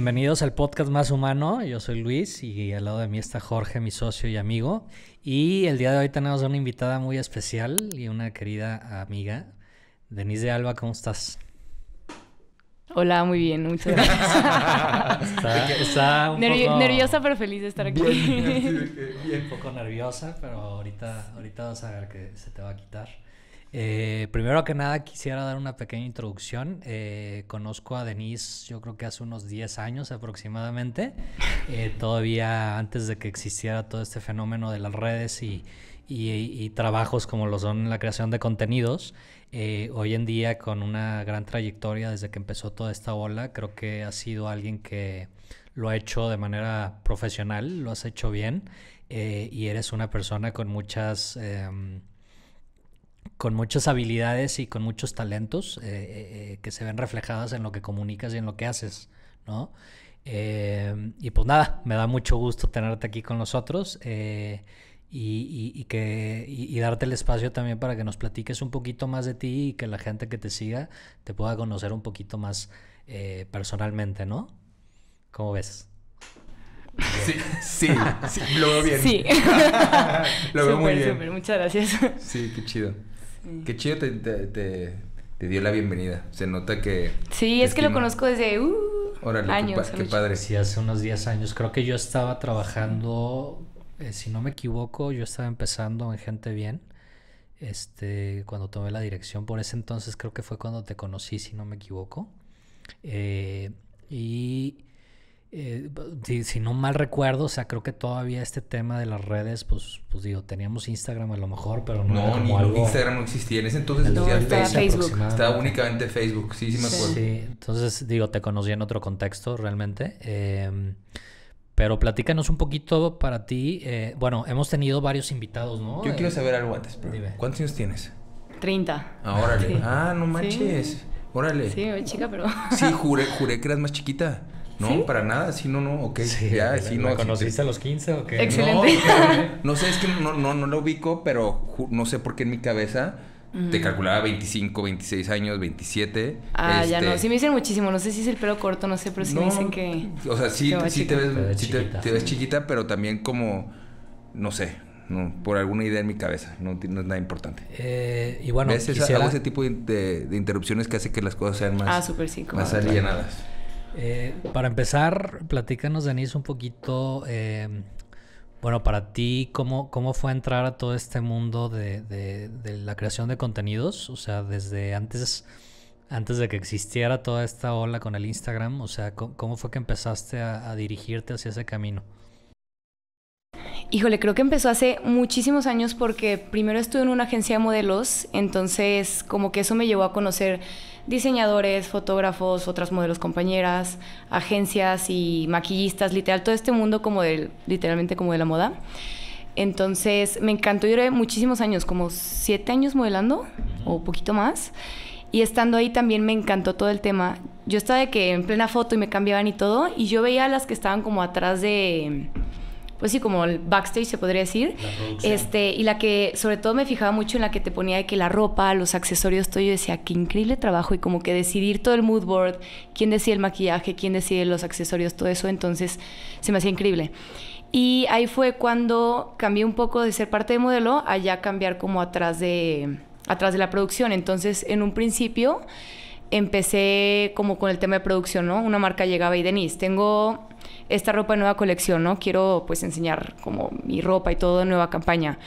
bienvenidos al podcast más humano. Yo soy Luis y al lado de mí está Jorge, mi socio y amigo. Y el día de hoy tenemos una invitada muy especial y una querida amiga, Denise de Alba. ¿Cómo estás? Hola, muy bien, muchas gracias. está, Nerviosa pero feliz de estar aquí. Bien, Un poco nerviosa, pero ahorita, ahorita vas a ver que se te va a quitar. Eh, primero que nada, quisiera dar una pequeña introducción. Eh, conozco a Denise, yo creo que hace unos 10 años aproximadamente, eh, todavía antes de que existiera todo este fenómeno de las redes y, trabajos como lo son en la creación de contenidos. hoy en día, con una gran trayectoria desde que empezó toda esta ola, creo que ha sido alguien que lo ha hecho de manera profesional, lo has hecho bien y eres una persona con muchas em, con muchas habilidades y con muchos talentos eh, eh, eh, que se ven reflejadas en lo que comunicas y en lo que haces, ¿no? y pues nada, me da mucho gusto tenerte aquí con nosotros y, que, y, darte el espacio también para que nos platiques un poquito más de ti y que la gente que te siga te pueda conocer un poquito más personalmente, ¿no? ¿Cómo ves? Sí, sí, lo veo bien. Sí. lo veo muy bien. muchas gracias. Sí, qué chido. Qué chido te, dio la bienvenida. Se nota que. Sí, es que lo conozco desde. Uh, años, qué, padre. Sí, hace unos 10 años. Creo que yo estaba trabajando, eh, si no me equivoco, yo estaba empezando en Gente Bien. Este, cuando tomé la dirección, por ese entonces creo que fue cuando te conocí, si no me equivoco. Eh, y eh, si, no mal recuerdo, o sea, creo que todavía este tema de las redes, pues, pues digo, teníamos Instagram a lo mejor, pero no. No, ni Instagram no existía. En ese entonces no, estaba Facebook. Estaba únicamente Facebook, sí, sí me acuerdo. entonces digo, te conocí en otro contexto realmente. Em, pero platícanos un poquito para ti. Eh, bueno, hemos tenido varios invitados, ¿no? Yo quiero eh, saber algo antes, ¿cuántos años tienes? 30. Ah, órale. Ah, no manches. Órale. Sí, chica, pero. Sí, juré, juré que eras más chiquita. No, para nada, sí, no, no, ok. ya, sí, no. ¿Conociste a los 15 o qué? Excelente. No, sé, es que no, no, lo ubico, pero no sé por qué en mi cabeza te mm. calculaba 25, 26 años, 27. Ah, ya este no, sí me dicen muchísimo, no sé si es el pelo corto, no sé, pero sí me dicen que... O sea, sí, sí te, ves, chiquita, pero también como, no sé, no, por alguna idea en mi cabeza, no, no es nada importante. Eh, y bueno, hago ese tipo de, de, interrupciones que hace que las cosas sean más, ah, más alienadas. Eh, para empezar, platícanos, Denise, un poquito, em, bueno, para ti, ¿cómo, ¿cómo fue entrar a todo este mundo de, la creación de contenidos? O sea, desde antes, antes de que existiera toda esta ola con el Instagram, o sea, ¿cómo, fue que empezaste a dirigirte hacia ese camino? Híjole, creo que empezó hace muchísimos años porque primero estuve en una agencia de modelos, entonces como que eso me llevó a conocer diseñadores, fotógrafos, otras modelos compañeras, agencias y maquillistas, literal, todo este mundo como del, literalmente como de la moda. Entonces me encantó, duré muchísimos años, como siete años modelando o poquito más. Y estando ahí también me encantó todo el tema. Yo estaba de que en plena foto y me cambiaban y todo, y yo veía a las que estaban como atrás de pues sí, como el backstage se podría decir. Este, y la que sobre todo me fijaba mucho en la que te ponía de que la ropa, los accesorios, todo, yo decía, qué increíble trabajo y como que decidir todo el mood board, quién decide el maquillaje, quién decide los accesorios, todo eso, entonces se me hacía increíble. Y ahí fue cuando cambié un poco de ser parte de modelo a ya cambiar como atrás de, atrás de la producción. Entonces, en un principio empecé como con el tema de producción, ¿no? Una marca llegaba y Denise, tengo esta ropa de nueva colección, ¿no? Quiero pues enseñar como mi ropa y todo nueva campaña.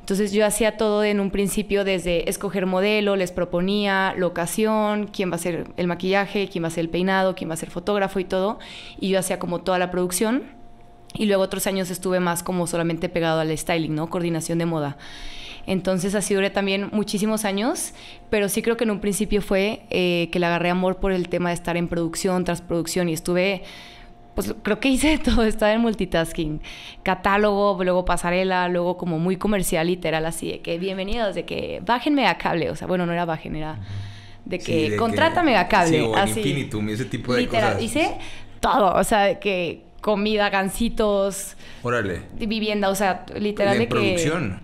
Entonces yo hacía todo en un principio desde escoger modelo, les proponía locación, quién va a hacer el maquillaje, quién va a hacer el peinado, quién va a ser fotógrafo y todo. Y yo hacía como toda la producción. Y luego otros años estuve más como solamente pegado al styling, ¿no? Coordinación de moda. Entonces así duré también muchísimos años, pero sí creo que en un principio fue eh, que le agarré amor por el tema de estar en producción, tras producción y estuve pues creo que hice todo, estaba en multitasking. Catálogo, luego pasarela, luego como muy comercial, literal, así de que bienvenidos, de que bájenme a cable. O sea, bueno, no era bajen, era de que Contrata contrátame a cable. Sí, o así. ese tipo de literal, Hice todo, o sea, de que comida, gancitos. Vivienda, o sea, literal. De, Que,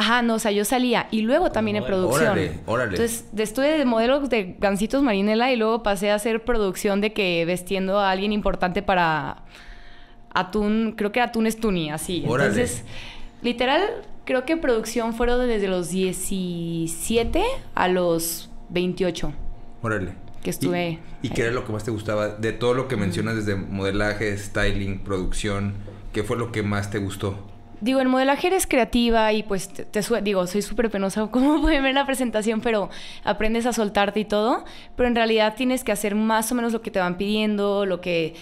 Ajá, no, o sea, yo salía. Y luego también en producción. Órale, órale. Entonces, estuve de modelo de Gancitos Marinela y luego pasé a hacer producción de que vestiendo a alguien importante para Atún, creo que Atún Stuni, así. Órale. Entonces, literal, creo que producción fueron desde los 17 a los 28. Órale. Que estuve. y qué era lo que más te gustaba? De todo lo que mencionas desde modelaje, styling, producción, ¿qué fue lo que más te gustó? Digo, en modelaje eres creativa y pues te, digo, soy súper penosa, como pueden ver en la presentación, pero aprendes a soltarte y todo, pero en realidad tienes que hacer más o menos lo que te van pidiendo, lo que...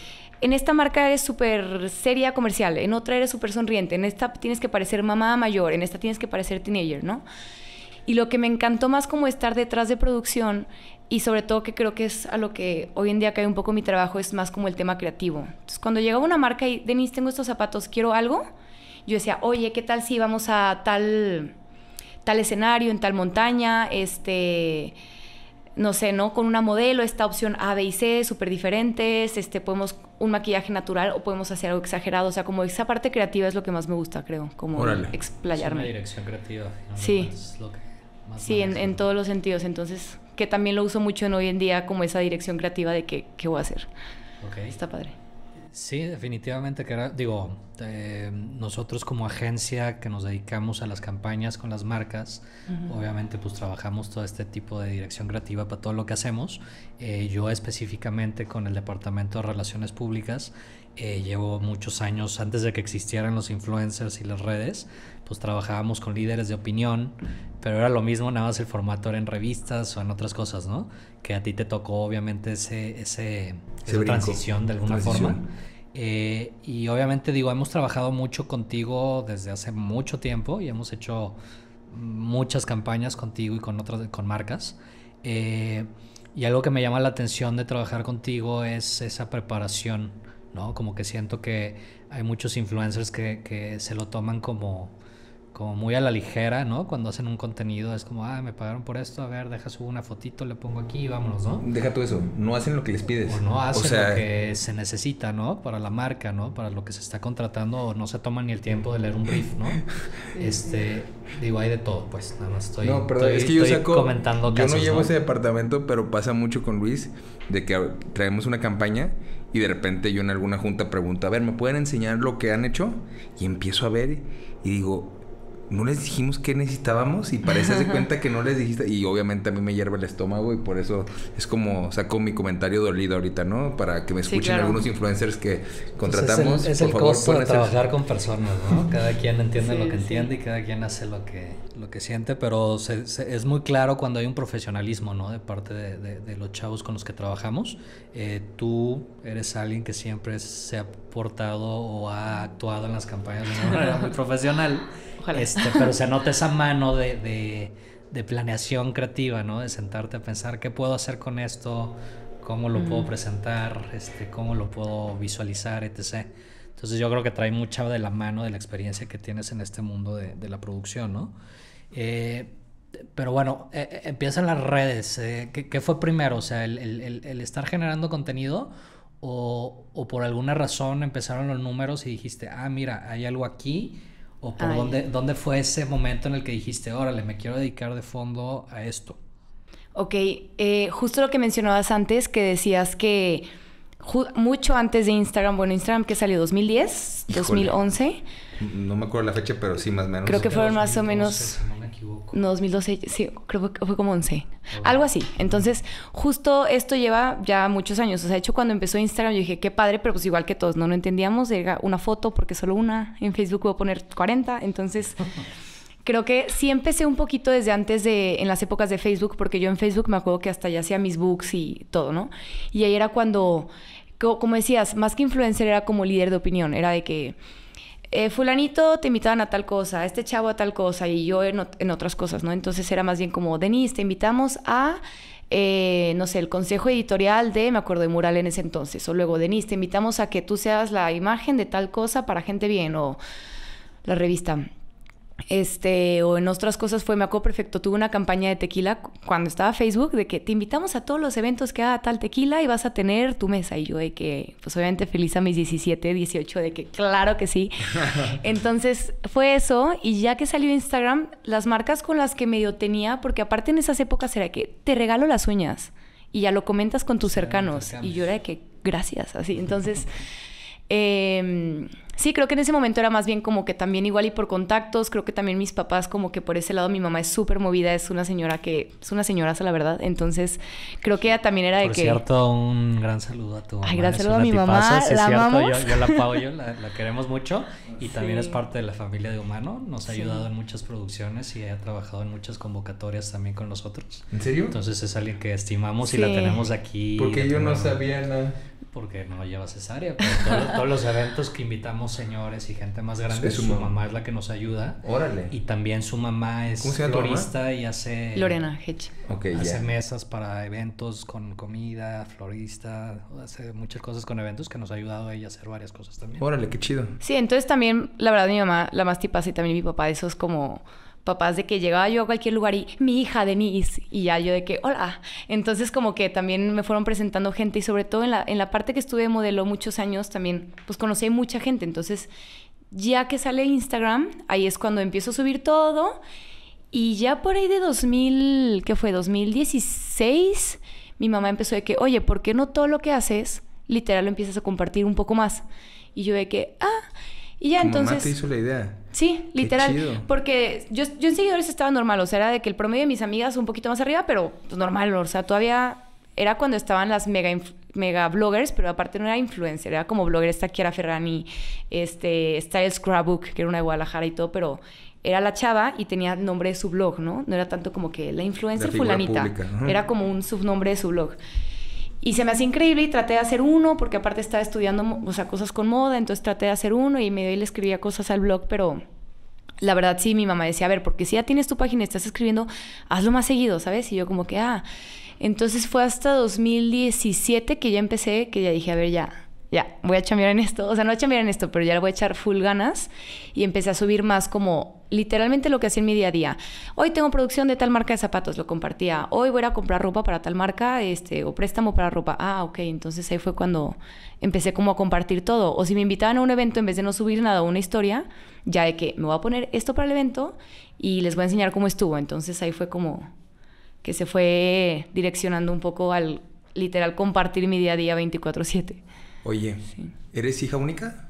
En esta marca eres súper seria comercial, en otra eres súper sonriente, en esta tienes que parecer mamá mayor, en esta tienes que parecer teenager, ¿no? Y lo que me encantó más como estar detrás de producción y sobre todo que creo que es a lo que hoy en día cae un poco mi trabajo es más como el tema creativo. Entonces cuando llegaba una marca y Denise tengo estos zapatos, quiero algo, yo decía, oye, ¿qué tal si vamos a tal, tal escenario, en tal montaña? Este, no sé, ¿no? Con una modelo, esta opción A, B y C, súper diferentes, este, podemos un maquillaje natural o podemos hacer algo exagerado, o sea, como esa parte creativa es lo que más me gusta, creo, como explayarme. dirección creativa. Sí. sí, en, todos los sentidos, entonces, que también lo uso mucho en hoy en día como esa dirección creativa de qué, qué voy a hacer. Está padre. Sí, definitivamente, que era, digo, este, nosotros como agencia que nos dedicamos a las campañas con las marcas, obviamente pues trabajamos todo este tipo de dirección creativa para todo lo que hacemos. Eh, yo específicamente con el Departamento de Relaciones Públicas eh, llevo muchos años antes de que existieran los influencers y las redes, pues trabajábamos con líderes de opinión, pero era lo mismo, nada más el formato era en revistas o en otras cosas, ¿no? Que a ti te tocó obviamente ese, ese, esa transición de alguna forma. Eh, y obviamente digo, hemos trabajado mucho contigo desde hace mucho tiempo y hemos hecho muchas campañas contigo y con otras con marcas. Eh, y algo que me llama la atención de trabajar contigo es esa preparación, ¿no? Como que siento que hay muchos influencers que se lo toman como como muy a la ligera, ¿no? Cuando hacen un contenido es como, ah, me pagaron por esto, a ver, deja subo una fotito, le pongo aquí y vámonos, ¿no? Deja tú eso, no hacen lo que les pides. O no hacen lo que se necesita, ¿no? Para la marca, ¿no? Para lo que se está contratando, o no se toman ni el tiempo de leer un brief, ¿no? Este, digo, hay de todo, pues, nada más estoy, no, perdón, es que yo saco, comentando Yo no llevo ese departamento, pero pasa mucho con Luis de que traemos una campaña y de repente yo en alguna junta pregunto, a ver, ¿me pueden enseñar lo que han hecho? Y empiezo a ver y digo, no les dijimos qué necesitábamos y parece hace cuenta que no les dijiste y obviamente a mí me hierve el estómago y por eso es como saco mi comentario dolido ahorita, ¿no? Para que me escuchen algunos influencers que pues contratamos. es el, por favor, de trabajar con personas, ¿no? Cada quien entiende lo que entiende y cada quien hace lo que lo que siente, pero es muy claro cuando hay un profesionalismo, ¿no? De parte de, los chavos con los que trabajamos. Eh, tú eres alguien que siempre se ha portado o ha actuado en las campañas de una manera muy profesional. Ojalá. Este, pero se nota esa mano de, planeación creativa, ¿no? De sentarte a pensar qué puedo hacer con esto, cómo lo puedo presentar, este, cómo lo puedo visualizar, etc. Entonces yo creo que trae mucha de la mano de la experiencia que tienes en este mundo de, de la producción, ¿no? Eh, pero bueno, eh, eh, empiezan las redes. ¿qué, fue primero? O sea, el, estar generando contenido o, por alguna razón empezaron los números y dijiste, ah, mira, hay algo aquí. ¿O por dónde, fue ese momento en el que dijiste, órale, me quiero dedicar de fondo a esto? Ok, justo lo que mencionabas antes, que decías que mucho antes de Instagram, bueno, Instagram que salió 2010, 2011. No me acuerdo la fecha, pero sí, más o menos. Creo que fueron más o menos... No, 2012, sí, creo que fue como 11. Algo así. Entonces, justo esto lleva ya muchos años. O sea, de hecho, cuando empezó Instagram, yo dije, qué padre, pero pues igual que todos, no No entendíamos. Era una foto porque solo una. En Facebook puedo a poner 40. Entonces. creo que sí empecé un poquito desde antes de, en las épocas de Facebook, porque yo en Facebook me acuerdo que hasta ya hacía mis books y todo, ¿no? Y ahí era cuando, como decías, más que influencer era como líder de opinión, era de que eh, fulanito te invitaban a tal cosa, este chavo a tal cosa y yo en, otras cosas, ¿no? Entonces era más bien como, Denise, te invitamos a, eh, no sé, el consejo editorial de, me acuerdo, de Mural en ese entonces, o luego, Denise, te invitamos a que tú seas la imagen de tal cosa para gente bien, o la revista este, o en otras cosas fue, me acuerdo perfecto, tuve una campaña de tequila cuando estaba Facebook de que te invitamos a todos los eventos que haga tal tequila y vas a tener tu mesa. Y yo de que, pues obviamente feliz a mis 17, 18, de que claro que sí. Entonces fue eso y ya que salió Instagram, las marcas con las que medio tenía, porque aparte en esas épocas era que te regalo las uñas y ya lo comentas con tus cercanos. Y yo era de que gracias, así. Entonces... Eh, Sí, creo que en ese momento era más bien como que también igual y por contactos, creo que también mis papás como que por ese lado mi mamá es súper movida, es una señora que es una señoraza la verdad, entonces creo que ella también era de que... Por cierto, un gran saludo a tu mamá. Ay, gran a mi mamá, la cierto, yo, la apoyo, yo la, queremos mucho y también es parte de la familia de Humano, nos ha ayudado en muchas producciones y ha trabajado en muchas convocatorias también con nosotros. ¿En serio? Entonces es alguien que estimamos y la tenemos aquí. Porque yo no sabía nada porque no lleva cesárea, todos, los eventos que invitamos señores y gente más grande, su, mamá. es la que nos ayuda. Órale. Y también su mamá es florista y hace... Lorena Hedge. Okay, hace mesas para eventos con comida, florista, hace muchas cosas con eventos que nos ha ayudado ella a hacer varias cosas también. Órale, qué chido. Sí, entonces también, la verdad, mi mamá, la más tipa, y también mi papá, eso es como papás de que llegaba yo a cualquier lugar y mi hija Denise y ya yo de que hola. Entonces como que también me fueron presentando gente y sobre todo en la, en la parte que estuve modelo muchos años también pues conocí mucha gente. Entonces ya que sale Instagram, ahí es cuando empiezo a subir todo y ya por ahí de 2000, que fue? 2016, mi mamá empezó de que, oye, ¿por qué no todo lo que haces literal lo empiezas a compartir un poco más? Y yo de que, ah, y ya entonces... te hizo la idea. Sí, literal. Porque yo, yo en seguidores estaba normal, o sea, era de que el promedio de mis amigas un poquito más arriba, pero pues, normal, o sea, todavía era cuando estaban las mega mega bloggers, pero aparte no era influencer, era como blogger esta Kiara Ferrani, este Style Scrapbook, que era una de Guadalajara y todo, pero era la chava y tenía nombre de su blog, ¿no? No era tanto como que la influencer fulanita, era como un subnombre de su blog. Y se me hace increíble y traté de hacer uno, porque aparte estaba estudiando o sea, cosas con moda, entonces traté de hacer uno y medio y le escribía cosas al blog, pero la verdad sí, mi mamá decía, a ver, porque si ya tienes tu página y estás escribiendo, hazlo más seguido, ¿sabes? Y yo como que, ah, entonces fue hasta 2017 que ya empecé, que ya dije, a ver, ya, ya, voy a chambear en esto, o sea, no a chambear en esto, pero ya le voy a echar full ganas y empecé a subir más como literalmente lo que hacía en mi día a día. Hoy tengo producción de tal marca de zapatos, lo compartía. Hoy voy a comprar ropa para tal marca, este, o préstamo para ropa. Ah, ok, entonces ahí fue cuando empecé como a compartir todo. O si me invitaban a un evento, en vez de no subir nada, una historia, ya de que me voy a poner esto para el evento y les voy a enseñar cómo estuvo. Entonces ahí fue como que se fue direccionando un poco al literal compartir mi día a día 24/7. Oye, ¿eres hija única?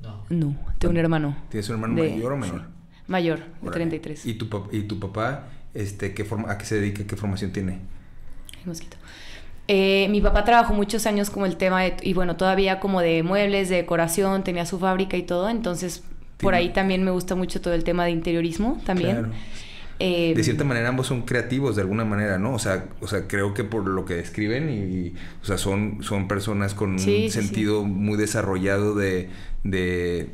No. No, tengo un hermano. ¿Tienes un hermano mayor o menor? Mayor, de 33. ¿Y tu, ¿Y tu papá este, ¿qué forma, a qué se dedica? ¿Qué formación tiene? El mosquito. Eh, mi papá trabajó muchos años como el tema de, y bueno, todavía como de muebles, de decoración, tenía su fábrica y todo, entonces por ahí también me gusta mucho todo el tema de interiorismo también. Claro. Eh, de cierta manera ambos son creativos de alguna manera, ¿no? O sea, o sea creo que por lo que describen y, sea, son, son personas con un sentido muy desarrollado de, de,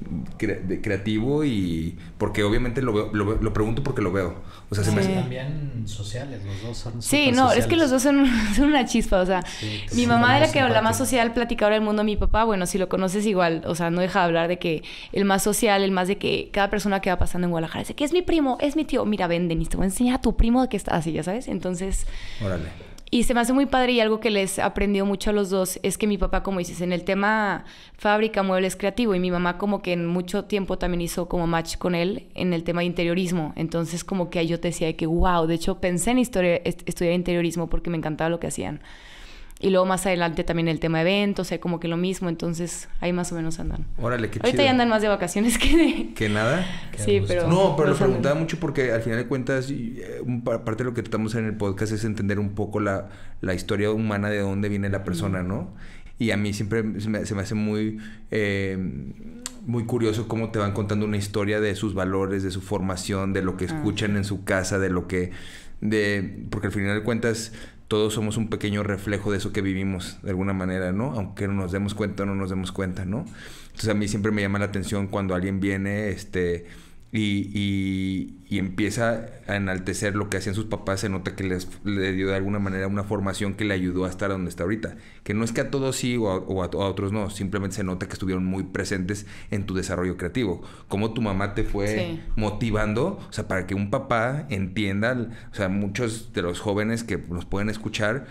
creativo y porque obviamente lo, veo, lo, lo, pregunto porque lo veo. O sea, se También sociales, los dos son Sí, no, es que los dos son, una chispa, o sea, mi mamá era que la más social platicadora del mundo, mi papá, bueno, si lo conoces igual, o sea, no deja de hablar de que el más social, el más de que cada persona que va pasando en Guadalajara dice que es mi primo, es mi tío, mira, vende y te voy a enseñar a tu primo de que está así, ya sabes. Entonces. Órale. Y se me hace muy padre y algo que les aprendió mucho a los dos es que mi papá, como dices, en el tema fábrica, muebles creativo, y mi mamá como que en mucho tiempo también hizo como match con él en el tema de interiorismo. Entonces como que yo te decía de que, wow, de hecho pensé en historia, estudiar interiorismo porque me encantaba lo que hacían. Y luego más adelante también el tema de eventos, es como que lo mismo, entonces ahí más o menos andan. Órale, qué Ahorita ya andan más de vacaciones que de... ¿Que nada? sí, pero... No, pero lo preguntaba mucho porque al final de cuentas, eh, parte de lo que tratamos en el podcast es entender un poco la, historia humana de dónde viene la persona, ¿no? Y a mí siempre se me, hace muy... Eh, muy curioso cómo te van contando una historia de sus valores, de su formación, de lo que ah. escuchan en su casa, de lo que de porque al final de cuentas todos somos un pequeño reflejo de eso que vivimos de alguna manera, ¿no? Aunque no nos demos cuenta o no nos demos cuenta, ¿no? Entonces a mí siempre me llama la atención cuando alguien viene, este, y, y, empieza a enaltecer lo que hacían sus papás, se nota que les, le dio de alguna manera una formación que le ayudó a estar donde está ahorita. Que no es que a todos sí o, a, otros no, simplemente se nota que estuvieron muy presentes en tu desarrollo creativo. Cómo tu mamá te fue motivando, o sea, para que un papá entienda, o sea, muchos de los jóvenes que nos pueden escuchar,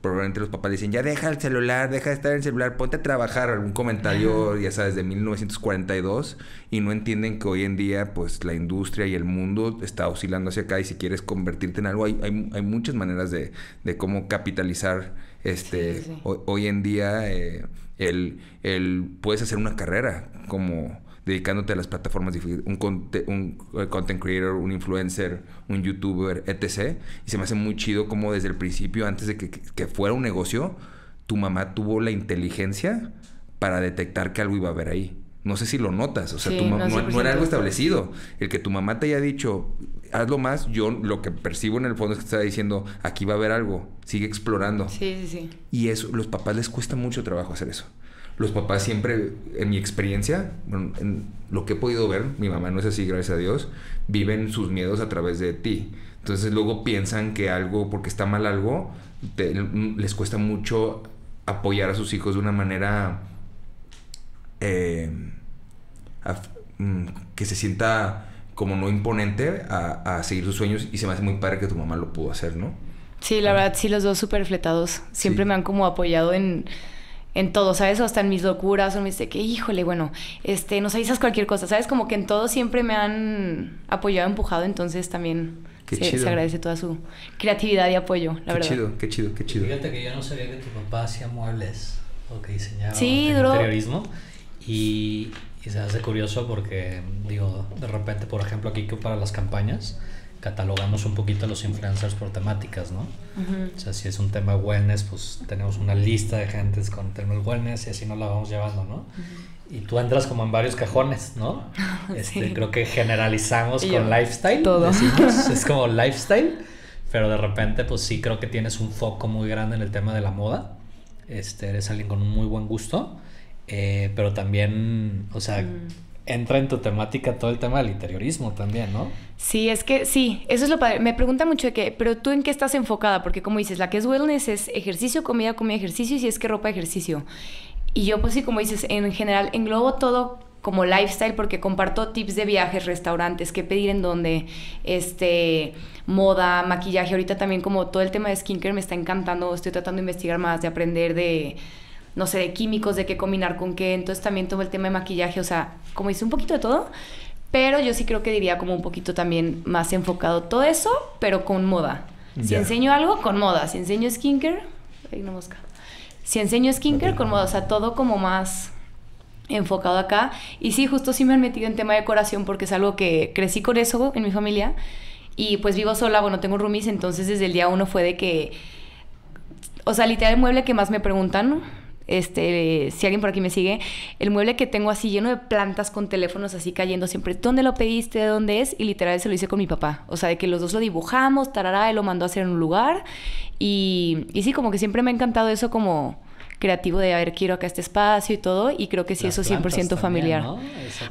probablemente los papás dicen, ya deja el celular, deja de estar en el celular, ponte a trabajar. Algún comentario, ya sabes, de 1942 y no entienden que hoy en día, pues, la industria y el mundo está oscilando hacia acá y si quieres convertirte en algo, hay, hay, muchas maneras de, de, cómo capitalizar este Hoy, en día eh, el, el, puedes hacer una carrera como dedicándote a las plataformas un, eh, content creator, un influencer, un youtuber, etc. Y se me hace muy chido como desde el principio, antes de que, fuera un negocio, tu mamá tuvo la inteligencia para detectar que algo iba a haber ahí. No sé si lo notas, o sea, tu no, no, era algo establecido. El que tu mamá te haya dicho, hazlo más, yo lo que percibo en el fondo es que te está diciendo, aquí va a haber algo, sigue explorando. Sí, sí, sí. Y eso, los papás les cuesta mucho trabajo hacer eso los papás siempre, en mi experiencia, en lo que he podido ver, mi mamá no es así, gracias a Dios, viven sus miedos a través de ti. Entonces luego piensan que algo, porque está mal algo, les cuesta mucho apoyar a sus hijos de una manera eh, mm, que se sienta como no imponente a, seguir sus sueños y se me hace muy padre que tu mamá lo pudo hacer, ¿no? Sí, la verdad, sí, los dos súper fletados. Siempre me han como apoyado en en todo, ¿sabes? Hasta en mis locuras o me dice que, híjole, bueno, este, nos avisas cualquier cosa, ¿sabes? Como que en todo siempre me han apoyado, empujado, entonces también se, agradece toda su creatividad y apoyo, la verdad. Qué chido, qué chido, qué chido. Fíjate que yo no sabía que tu papá hacía muebles o que diseñaba sí, interiorismo y, y se hace curioso porque, digo, de repente, por ejemplo, aquí que para las campañas catalogamos un poquito a los influencers por temáticas, ¿no? O sea, si es un tema wellness, pues tenemos una lista de gentes con temas wellness y así nos la vamos llevando, ¿no? Y tú entras como en varios cajones, ¿no? Este, creo que generalizamos con lifestyle. Todo. es como lifestyle, pero de repente, pues sí creo que tienes un foco muy grande en el tema de la moda. Este, eres alguien con un muy buen gusto, eh, pero también, o sea entra en tu temática todo el tema del interiorismo también, ¿no? Sí, es que sí, eso es lo padre. Me pregunta mucho de qué, pero tú en qué estás enfocada, porque como dices, la que es wellness es ejercicio, comida, comida, ejercicio, y si es que ropa, ejercicio. Y yo pues sí, como dices, en general englobo todo como lifestyle porque comparto tips de viajes, restaurantes, qué pedir en dónde, este, moda, maquillaje, ahorita también como todo el tema de skincare me está encantando, estoy tratando de investigar más, de aprender de no sé, de químicos, de qué combinar con qué. Entonces también tomo el tema de maquillaje, o sea, como hice un poquito de todo, pero yo sí creo que diría como un poquito también más enfocado todo eso, pero con moda. Si enseño algo, con moda. Si enseño skincare, ahí no mosca. Si enseño skincare, con moda. O sea, todo como más enfocado acá. Y sí, justo sí me han metido en tema de decoración porque es algo que crecí con eso en mi familia. Y pues vivo sola, bueno, tengo roomies, entonces desde el día uno fue de que... O sea, literal el mueble que más me preguntan, este, si alguien por aquí me sigue, el mueble que tengo así lleno de plantas con teléfonos así cayendo siempre, ¿dónde lo pediste? ¿De ¿Dónde es? Y literal se lo hice con mi papá. O sea, de que los dos lo dibujamos, tarará, él lo mandó a hacer en un lugar. Y, y sí, como que siempre me ha encantado eso como creativo de, a ver, quiero acá este espacio y todo. Y creo que sí, eso eso 100% familiar.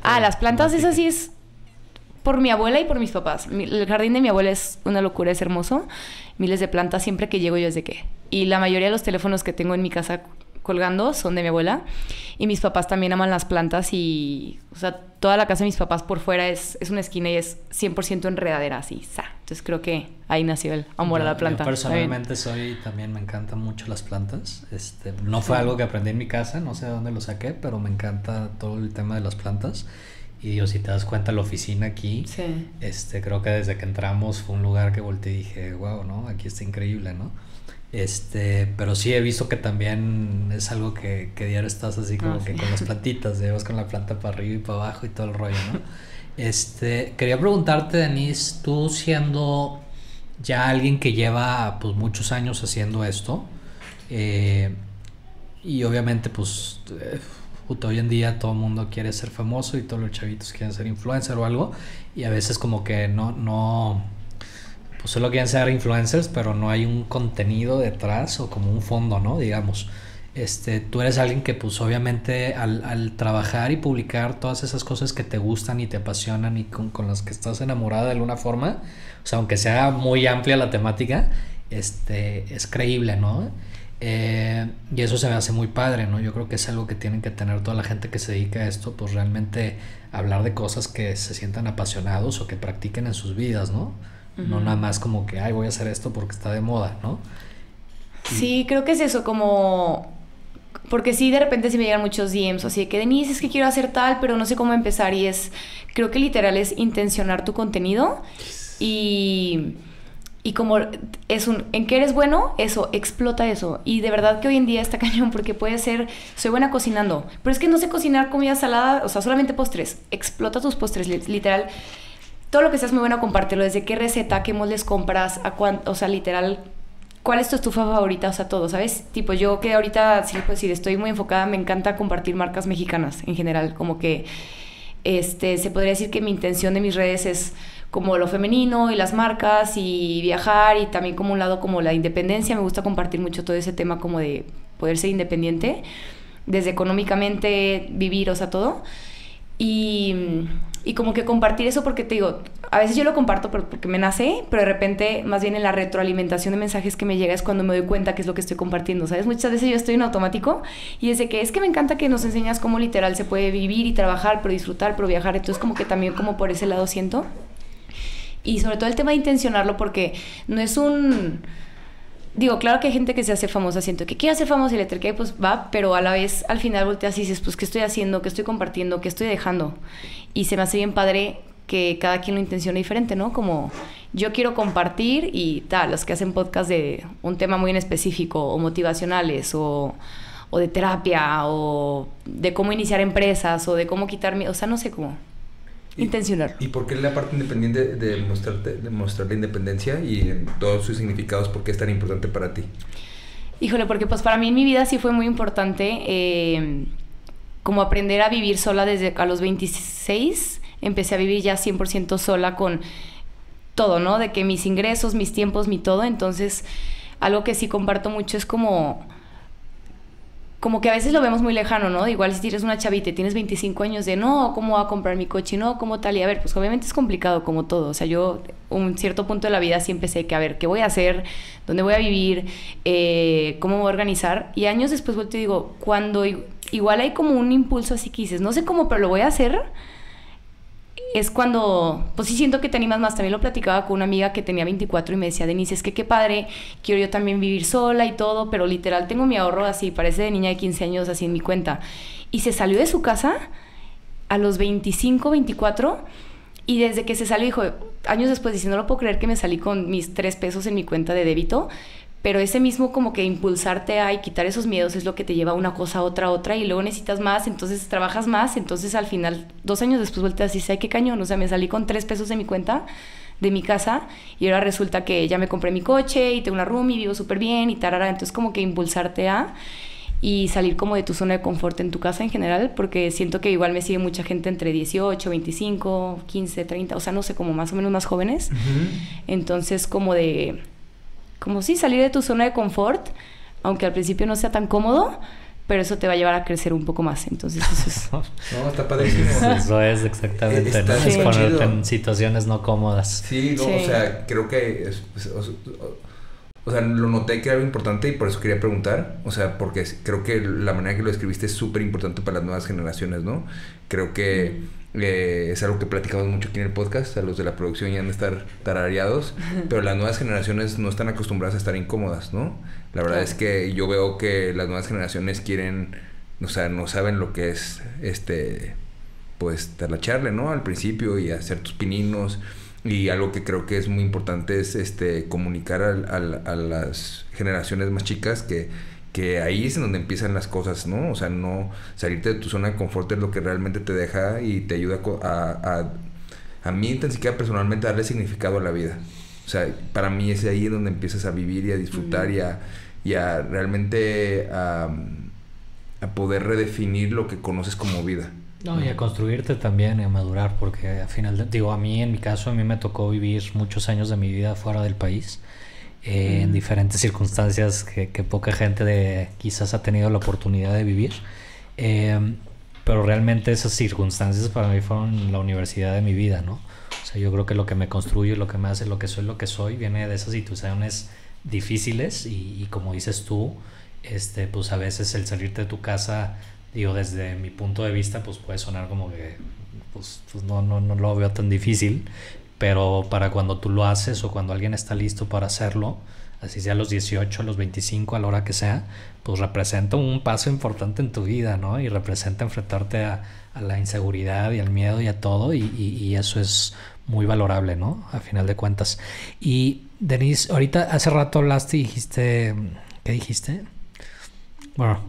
Ah, las plantas, eso sí es por mi abuela y por mis papás. el jardín de mi abuela es una locura, es hermoso. Miles de plantas siempre que llego yo es de qué. Y la mayoría de los teléfonos que tengo en mi casa colgando son de mi abuela. Y mis papás también aman las plantas y, o sea, toda la casa de mis papás por fuera es, es una esquina y es 100% enredadera, así, sa. Entonces creo que ahí nació el amor a la planta. Yo personalmente soy, también me encantan mucho las plantas. Este, no fue algo que aprendí en mi casa, no sé de dónde lo saqué, pero me encanta todo el tema de las plantas. Y yo si te das cuenta, la oficina aquí, este, creo que desde que entramos fue un lugar que volteé y dije, wow, ¿no? Aquí está increíble, ¿no? Este, pero sí he visto que también es algo que, que diario estás así como ah, que con las plantitas, llevas con la planta para arriba y para abajo y todo el rollo, ¿no? Este, quería preguntarte, Denise, tú siendo ya alguien que lleva pues muchos años haciendo esto, eh, y obviamente pues eh, hoy en día todo el mundo quiere ser famoso y todos los chavitos quieren ser influencer o algo, y a veces como que no, no pues solo quieren ser influencers, pero no hay un contenido detrás o como un fondo, ¿no? Digamos. Este, tú eres alguien que pues obviamente al, trabajar y publicar todas esas cosas que te gustan y te apasionan y con, las que estás enamorada de alguna forma, o sea, aunque sea muy amplia la temática, este, es creíble, ¿no? Eh, y eso se me hace muy padre, ¿no? Yo creo que es algo que tienen que tener toda la gente que se dedica a esto, pues realmente hablar de cosas que se sientan apasionados o que practiquen en sus vidas, ¿no? No nada más como que, ay, voy a hacer esto porque está de moda, ¿no? Sí, creo que es eso, como... Porque sí, de repente sí me llegan muchos DMs, así de que Denise, es que quiero hacer tal, pero no sé cómo empezar. Y es, creo que literal es intencionar tu contenido y, y como es un, en qué eres bueno, eso, explota eso. Y de verdad que hoy en día está cañón porque puede ser, soy buena cocinando, pero es que no sé cocinar comida salada, o sea, solamente postres. Explota tus postres, literal todo lo que seas muy bueno compartirlo, desde qué receta, qué moldes compras, a cuánto, o sea, literal, cuál es tu estufa favorita, o sea, todo, ¿sabes? Tipo, yo que ahorita, sí, puedo decir, estoy muy enfocada, me encanta compartir marcas mexicanas en general, como que, este, se podría decir que mi intención de mis redes es como lo femenino y las marcas y viajar y también como un lado como la independencia, me gusta compartir mucho todo ese tema como de poder ser independiente, desde económicamente, vivir, o sea, todo. Y y como que compartir eso porque te digo, a veces yo lo comparto porque me nace, pero de repente más bien en la retroalimentación de mensajes que me llega es cuando me doy cuenta que es lo que estoy compartiendo, ¿sabes? Muchas veces yo estoy en automático y desde que es que me encanta que nos enseñas cómo literal se puede vivir y trabajar, pero disfrutar, pero viajar, entonces como que también como por ese lado siento. Y sobre todo el tema de intencionarlo porque no es un digo, claro que hay gente que se hace famosa, siento que quiere ser famosa y le trae pues va, pero a la vez al final volteas y dices, pues, ¿qué estoy haciendo? ¿Qué estoy compartiendo? ¿Qué estoy dejando? Y se me hace bien padre que cada quien lo intencione diferente, ¿no? Como yo quiero compartir y tal, los que hacen podcast de un tema muy en específico, o motivacionales, o, de terapia, o de cómo iniciar empresas, o de cómo quitar mi... O sea, no sé cómo. Intencionar. ¿Y por qué la parte independiente de, mostrarte, mostrar la independencia y en todos sus significados, por qué es tan importante para ti? Híjole, porque pues para mí en mi vida sí fue muy importante. Eh, como aprender a vivir sola desde a los 26, empecé a vivir ya 100% sola con todo, ¿no? De que mis ingresos, mis tiempos, mi todo, entonces algo que sí comparto mucho es como como que a veces lo vemos muy lejano, ¿no? Igual si tienes una chavita y tienes 25 años de, no, ¿cómo voy a comprar mi coche? No, ¿cómo tal? Y a ver, pues obviamente es complicado como todo. O sea, yo un cierto punto de la vida sí empecé que, a ver, ¿qué voy a hacer? ¿Dónde voy a vivir? Eh, ¿Cómo voy a organizar? Y años después vuelto y digo, cuando igual hay como un impulso así que dices, no sé cómo, pero lo voy a hacer. Es cuando, pues sí siento que te animas más. También lo platicaba con una amiga que tenía 24 y me decía, Denise, es que qué padre, quiero yo también vivir sola y todo, pero literal tengo mi ahorro así, parece de niña de 15 años así en mi cuenta. Y se salió de su casa a los 25, 24. Y desde que se salió, dijo, años después, diciendo, no lo puedo creer que me salí con mis tres pesos en mi cuenta de débito pero ese mismo como que impulsarte a y quitar esos miedos es lo que te lleva una cosa a otra a otra y luego necesitas más, entonces trabajas más, entonces al final dos años después vueltas y ¡Ay, qué cañón, o sea, me salí con tres pesos de mi cuenta de mi casa y ahora resulta que ya me compré mi coche y tengo una room y vivo súper bien y tarara, entonces como que impulsarte a y salir como de tu zona de confort en tu casa en general, porque siento que igual me sigue mucha gente entre 18, 25, 15, 30, o sea, no sé, como más o menos más jóvenes. Entonces, como de como si salir de tu zona de confort, aunque al principio no sea tan cómodo, pero eso te va a llevar a crecer un poco más. Entonces, eso es. no, está padrísimo. Eso es exactamente. ¿no? es ponerte en situaciones no cómodas. Sí, o sea, creo que. o, sea, lo noté que era importante y por eso quería preguntar. O sea, porque creo que la manera que lo escribiste es súper importante para las nuevas generaciones, ¿no? Creo que. Eh, es algo que platicamos mucho aquí en el podcast. A los de la producción ya han de estar tarareados. Pero las nuevas generaciones no están acostumbradas a estar incómodas, ¿no? La verdad es que yo veo que las nuevas generaciones quieren. O sea, no saben lo que es este. Pues charla ¿no? Al principio y hacer tus pininos. Y algo que creo que es muy importante es este comunicar al, a las generaciones más chicas que que ahí es en donde empiezan las cosas, ¿no? O sea, no salirte de tu zona de confort es lo que realmente te deja y te ayuda a, a, mí tan siquiera personalmente darle significado a la vida. O sea, para mí es ahí donde empiezas a vivir y a disfrutar y, a, realmente a, poder redefinir lo que conoces como vida. No, y a construirte también, y a madurar, porque al final, digo, a mí en mi caso, a mí me tocó vivir muchos años de mi vida fuera del país en diferentes circunstancias que, poca gente quizás ha tenido la oportunidad de vivir. Em, pero realmente esas circunstancias para mí fueron la universidad de mi vida, ¿no? O sea, yo creo que lo que me construye lo que me hace, lo que soy, lo que soy, viene de esas situaciones difíciles y, como dices tú, este, pues a veces el salirte de tu casa, digo, desde mi punto de vista, pues puede sonar como que pues, pues no, no, no, lo veo tan difícil, pero para cuando tú lo haces o cuando alguien está listo para hacerlo, así sea a los 18, a los 25, a la hora que sea, pues representa un paso importante en tu vida, ¿no? Y representa enfrentarte a, la inseguridad y al miedo y a todo, y, eso es muy valorable, ¿no? A final de cuentas. Y Denise, ahorita hace rato hablaste y dijiste, ¿qué dijiste? Bueno,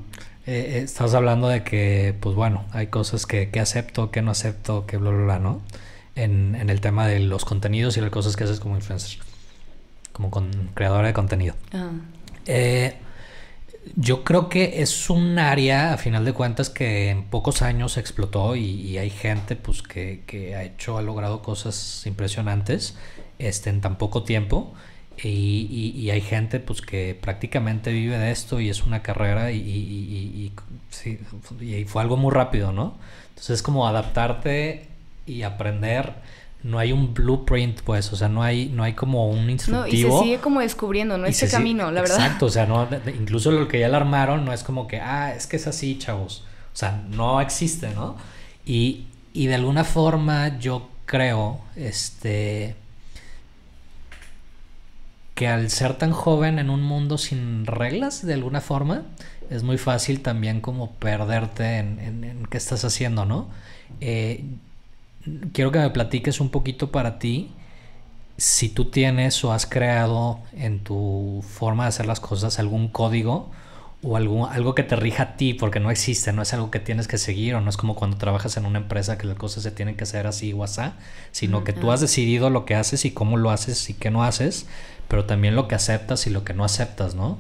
eh, eh, estabas hablando de que, pues bueno, hay cosas que, que acepto, que no acepto, que bla, bla, bla, ¿no? en, en, el tema de los contenidos y las cosas que haces como influencer, como creadora de contenido. Eh, yo creo que es un área, a final de cuentas, que en pocos años explotó y, hay gente pues, que, que, ha hecho, ha logrado cosas impresionantes este, en tan poco tiempo. Y, y, hay gente pues que prácticamente vive de esto y es una carrera y, y sí, fue algo muy rápido, ¿no? Entonces es como adaptarte y aprender no hay un blueprint, pues, o sea, no hay, no hay como un instructivo. No, y se sigue como descubriendo, no ese este camino, la verdad. Exacto, o sea, no, incluso lo que ya armaron... no es como que, ah, es que es así, chavos. O sea, no existe, ¿no? Y, y de alguna forma yo creo, este, que al ser tan joven en un mundo sin reglas, de alguna forma, es muy fácil también como perderte en, qué estás haciendo, ¿no? Eh, quiero que me platiques un poquito para ti si tú tienes o has creado en tu forma de hacer las cosas algún código o algo que te rija a ti, porque no existe, no es algo que tienes que seguir, o no es como cuando trabajas en una empresa que las cosas se tienen que hacer así o así, sino que tú has decidido lo que haces y cómo lo haces y qué no haces, pero también lo que aceptas y lo que no aceptas, ¿no?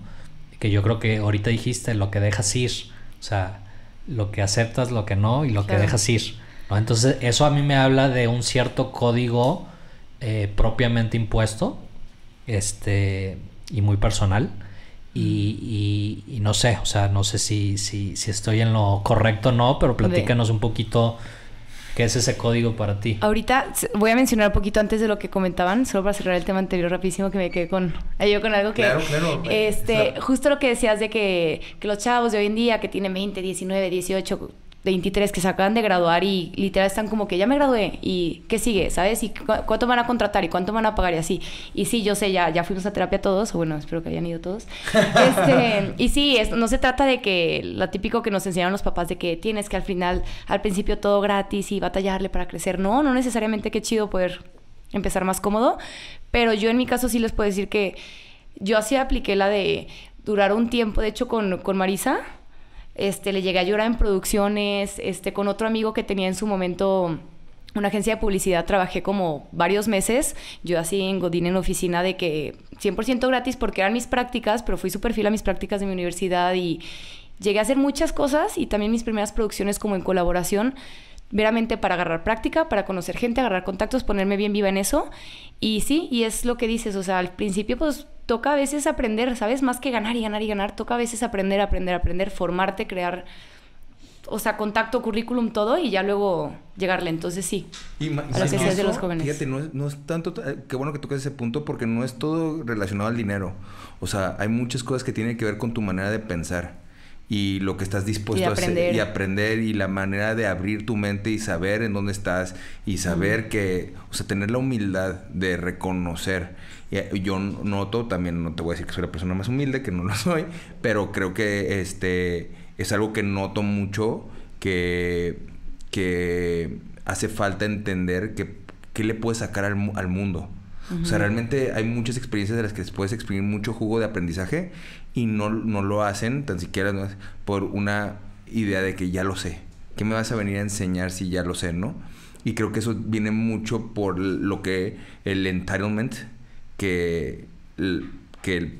Que yo creo que ahorita dijiste lo que dejas ir, o sea, lo que aceptas, lo que no y lo que dejas ir. Entonces, eso a mí me habla de un cierto código eh, propiamente impuesto este, y muy personal. Mm. Y, no sé, o sea, no sé si, estoy en lo correcto o no, pero platícanos un poquito qué es ese código para ti. Ahorita voy a mencionar un poquito antes de lo que comentaban, solo para cerrar el tema anterior rapidísimo que me quedé con eh, yo con algo que claro, claro, este justo lo que decías de que, que los chavos de hoy en día que tienen 20, 19, 18 23 que se acaban de graduar y literal están como que ya me gradué y qué sigue, ¿sabes? ¿Y cuánto van a contratar y cuánto van a pagar y así? Y sí, yo sé, ya, ya fuimos a terapia todos, o bueno, espero que hayan ido todos. Este, y sí, no se trata de que lo típico que nos enseñaron los papás de que tienes que al final, al principio todo gratis y batallarle para crecer. No, no necesariamente, qué chido poder empezar más cómodo, pero yo en mi caso sí les puedo decir que yo así apliqué la de durar un tiempo, de hecho con, con Marisa este, le llegué a llorar en producciones, este, con otro amigo que tenía en su momento una agencia de publicidad trabajé como varios meses, yo así en Godín en oficina de que 100% gratis porque eran mis prácticas, pero fui súper fiel a mis prácticas de mi universidad y llegué a hacer muchas cosas y también mis primeras producciones como en colaboración veramente para agarrar práctica, para conocer gente, agarrar contactos, ponerme bien viva en eso. Y sí, y es lo que dices, o sea, al principio pues toca a veces aprender, ¿sabes? Más que ganar y ganar y ganar, toca a veces aprender, aprender, aprender, formarte, crear, o sea, contacto, currículum, todo y ya luego llegarle. Entonces sí, y a lo de los jóvenes. Fíjate, no es, no es tanto, eh, qué bueno que toques ese punto porque no es todo relacionado al dinero. O sea, hay muchas cosas que tienen que ver con tu manera de pensar y lo que estás dispuesto a hacer y aprender y la manera de abrir tu mente y saber en dónde estás y saber que, o sea, tener la humildad de reconocer. Y eh, yo noto también, no te voy a decir que soy la persona más humilde, que no lo soy, pero creo que este es algo que noto mucho que, que hace falta entender que, que le puedes sacar al, al mundo. O sea, realmente hay muchas experiencias de las que puedes exprimir mucho jugo de aprendizaje y no, lo hacen, tan siquiera por una idea de que ya lo sé. ¿Qué me vas a venir a enseñar si ya lo sé, no? Y creo que eso viene mucho por lo que el entitlement que, que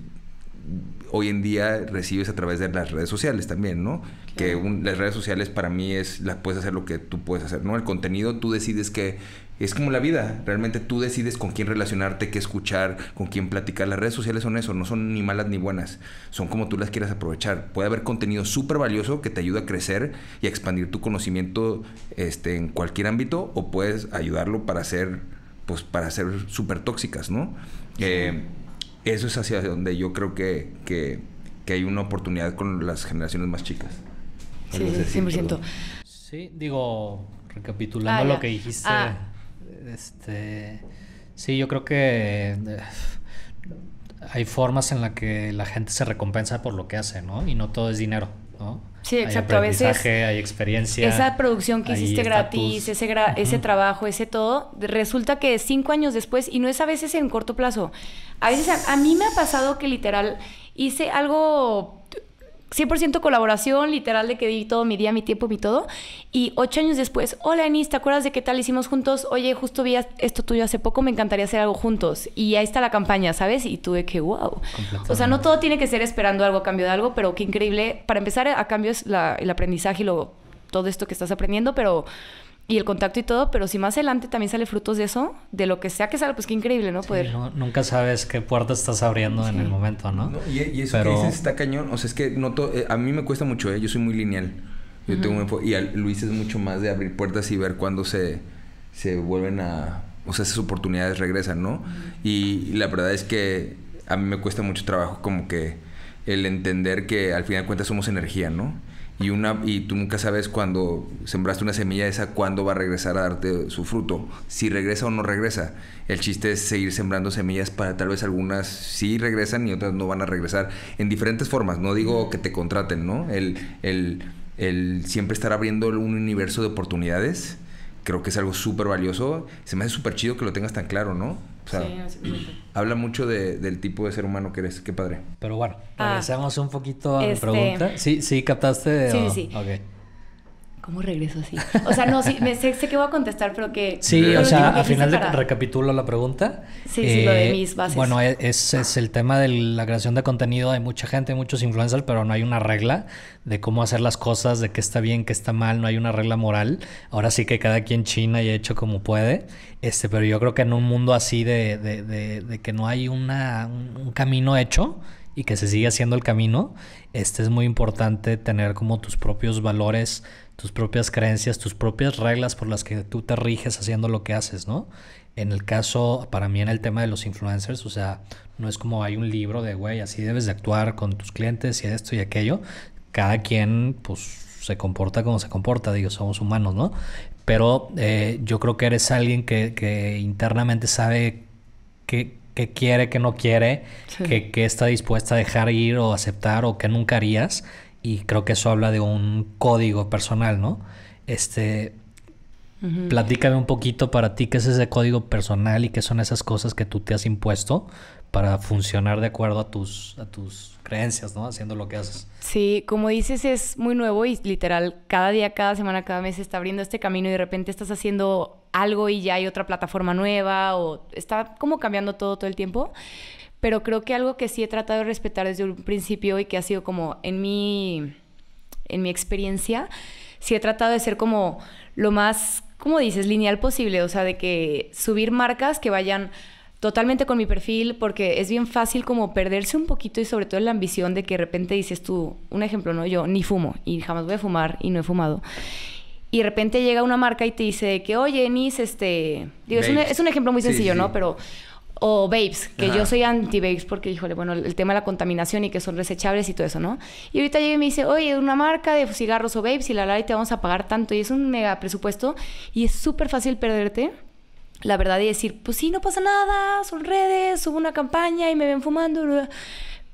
hoy en día recibes a través de las redes sociales también, ¿no? Que las redes sociales para mí es, las puedes hacer lo que tú puedes hacer, ¿no? El contenido tú decides que es como la vida. Realmente tú decides con quién relacionarte, qué escuchar, con quién platicar. Las redes sociales son eso, no son ni malas ni buenas. Son como tú las quieras aprovechar. Puede haber contenido súper valioso que te ayuda a crecer y a expandir tu conocimiento este, en cualquier ámbito o puedes ayudarlo para ser, pues, para ser súper tóxicas, ¿no? Eh, eso es hacia donde yo creo que, hay una oportunidad con las generaciones más chicas. Sí, 100%. Sí, digo, recapitulando ah, lo que dijiste. Ah. Este, sí, yo creo que eh, hay formas en las que la gente se recompensa por lo que hace, ¿no? Y no todo es dinero, ¿no? Sí, exacto. Hay a veces hay experiencia. Esa producción que hiciste gratis, ese, ese trabajo, ese todo, resulta que cinco años después, y no es a veces en corto plazo, a veces a mí me ha pasado que literal hice algo 100% colaboración, literal de que di todo mi día, mi tiempo, mi todo. Y ocho años después, hola Anis, ¿te acuerdas de qué tal hicimos juntos? Oye, justo vi esto tuyo hace poco, me encantaría hacer algo juntos. Y ahí está la campaña, ¿sabes? Y tuve que, wow. O sea, no todo tiene que ser esperando algo a cambio de algo, pero qué increíble. Para empezar, a cambio es el aprendizaje y luego todo esto que estás aprendiendo, pero y el contacto y todo, pero si más adelante también sale frutos de eso, de lo que sea que salga, pues qué increíble, ¿no? nunca sabes qué puerta estás abriendo en el momento, ¿no? y, eso que dices está cañón, o sea, es que eh, a mí me cuesta mucho, ¿eh? Yo soy muy lineal. Yo tengo y a Luis es mucho más de abrir puertas y ver cuándo se, se vuelven a... O sea, esas oportunidades regresan, ¿no? Y la verdad es que a mí me cuesta mucho trabajo como que el entender que al final de cuentas somos energía, ¿no? y, una, y tú nunca sabes cuando sembraste una semilla esa, cuándo va a regresar a darte su fruto, si regresa o no regresa. El chiste es seguir sembrando semillas para tal vez algunas sí regresan y otras no van a regresar en diferentes formas. No digo que te contraten, ¿no? El, el siempre estar abriendo un universo de oportunidades creo que es algo súper valioso. Se me hace súper chido que lo tengas tan claro, ¿no? habla mucho de, del tipo de ser humano que eres. Qué padre. Pero bueno, ah, regresamos un poquito a la este, pregunta. Sí, sí, captaste. Sí, sí. Okay. ¿cómo regreso así? O sea, no, sé, sé, que voy a contestar, pero que... Sí, o sea, al final recapitulo la pregunta. Sí, sí, lo de eh, mis bases. Bueno, e, es, es el tema de la creación de contenido. Hay mucha gente, muchos influencers, pero no hay una regla de cómo hacer las cosas, de qué está bien, qué está mal. No hay una regla moral. Ahora sí que cada quien china y ha hecho como puede. Este, pero yo creo que en un mundo así de, de, que no hay un camino hecho y que se sigue haciendo el camino, este es muy importante tener como tus propios valores, tus propias creencias, tus propias reglas por las que tú te riges haciendo lo que haces, ¿no? En el caso, para mí en el tema de los influencers, o sea, no es como hay un libro de, güey, así debes de actuar con tus clientes y esto y aquello. Cada quien, pues, se comporta como se comporta, digo, somos humanos, ¿no? Pero eh, yo creo que eres alguien que, internamente sabe qué, quiere, qué no quiere, qué está dispuesta a dejar ir o aceptar o qué nunca harías y creo que eso habla de un código personal, ¿no? Este, platícame un poquito para ti qué es ese código personal y qué son esas cosas que tú te has impuesto para funcionar de acuerdo a tus, a tus creencias, ¿no? Haciendo lo que haces. Sí, como dices, es muy nuevo y literal, cada día, cada semana, cada mes está abriendo este camino y de repente estás haciendo algo y ya hay otra plataforma nueva o está como cambiando todo todo el tiempo. Pero creo que algo que sí he tratado de respetar desde un principio y que ha sido como en mi, en mi experiencia, sí he tratado de ser como lo más, como dices, lineal posible. O sea, de que subir marcas que vayan totalmente con mi perfil porque es bien fácil como perderse un poquito y sobre todo la ambición de que de repente dices tú, un ejemplo, ¿no? Yo ni fumo y jamás voy a fumar y no he fumado. Y de repente llega una marca y te dice que, oye, Nis, este... Digo, es un, ejemplo muy sencillo, ¿no? Pero o vapes, que yo soy anti babes porque, híjole, bueno, el tema de la contaminación y que son resechables y todo eso, ¿no? Y ahorita llega y me dice, oye, una marca de cigarros o vapes y la la te vamos a pagar tanto. Y es un mega presupuesto y es súper fácil perderte la verdad y decir, pues sí, no pasa nada, son redes, subo una campaña y me ven fumando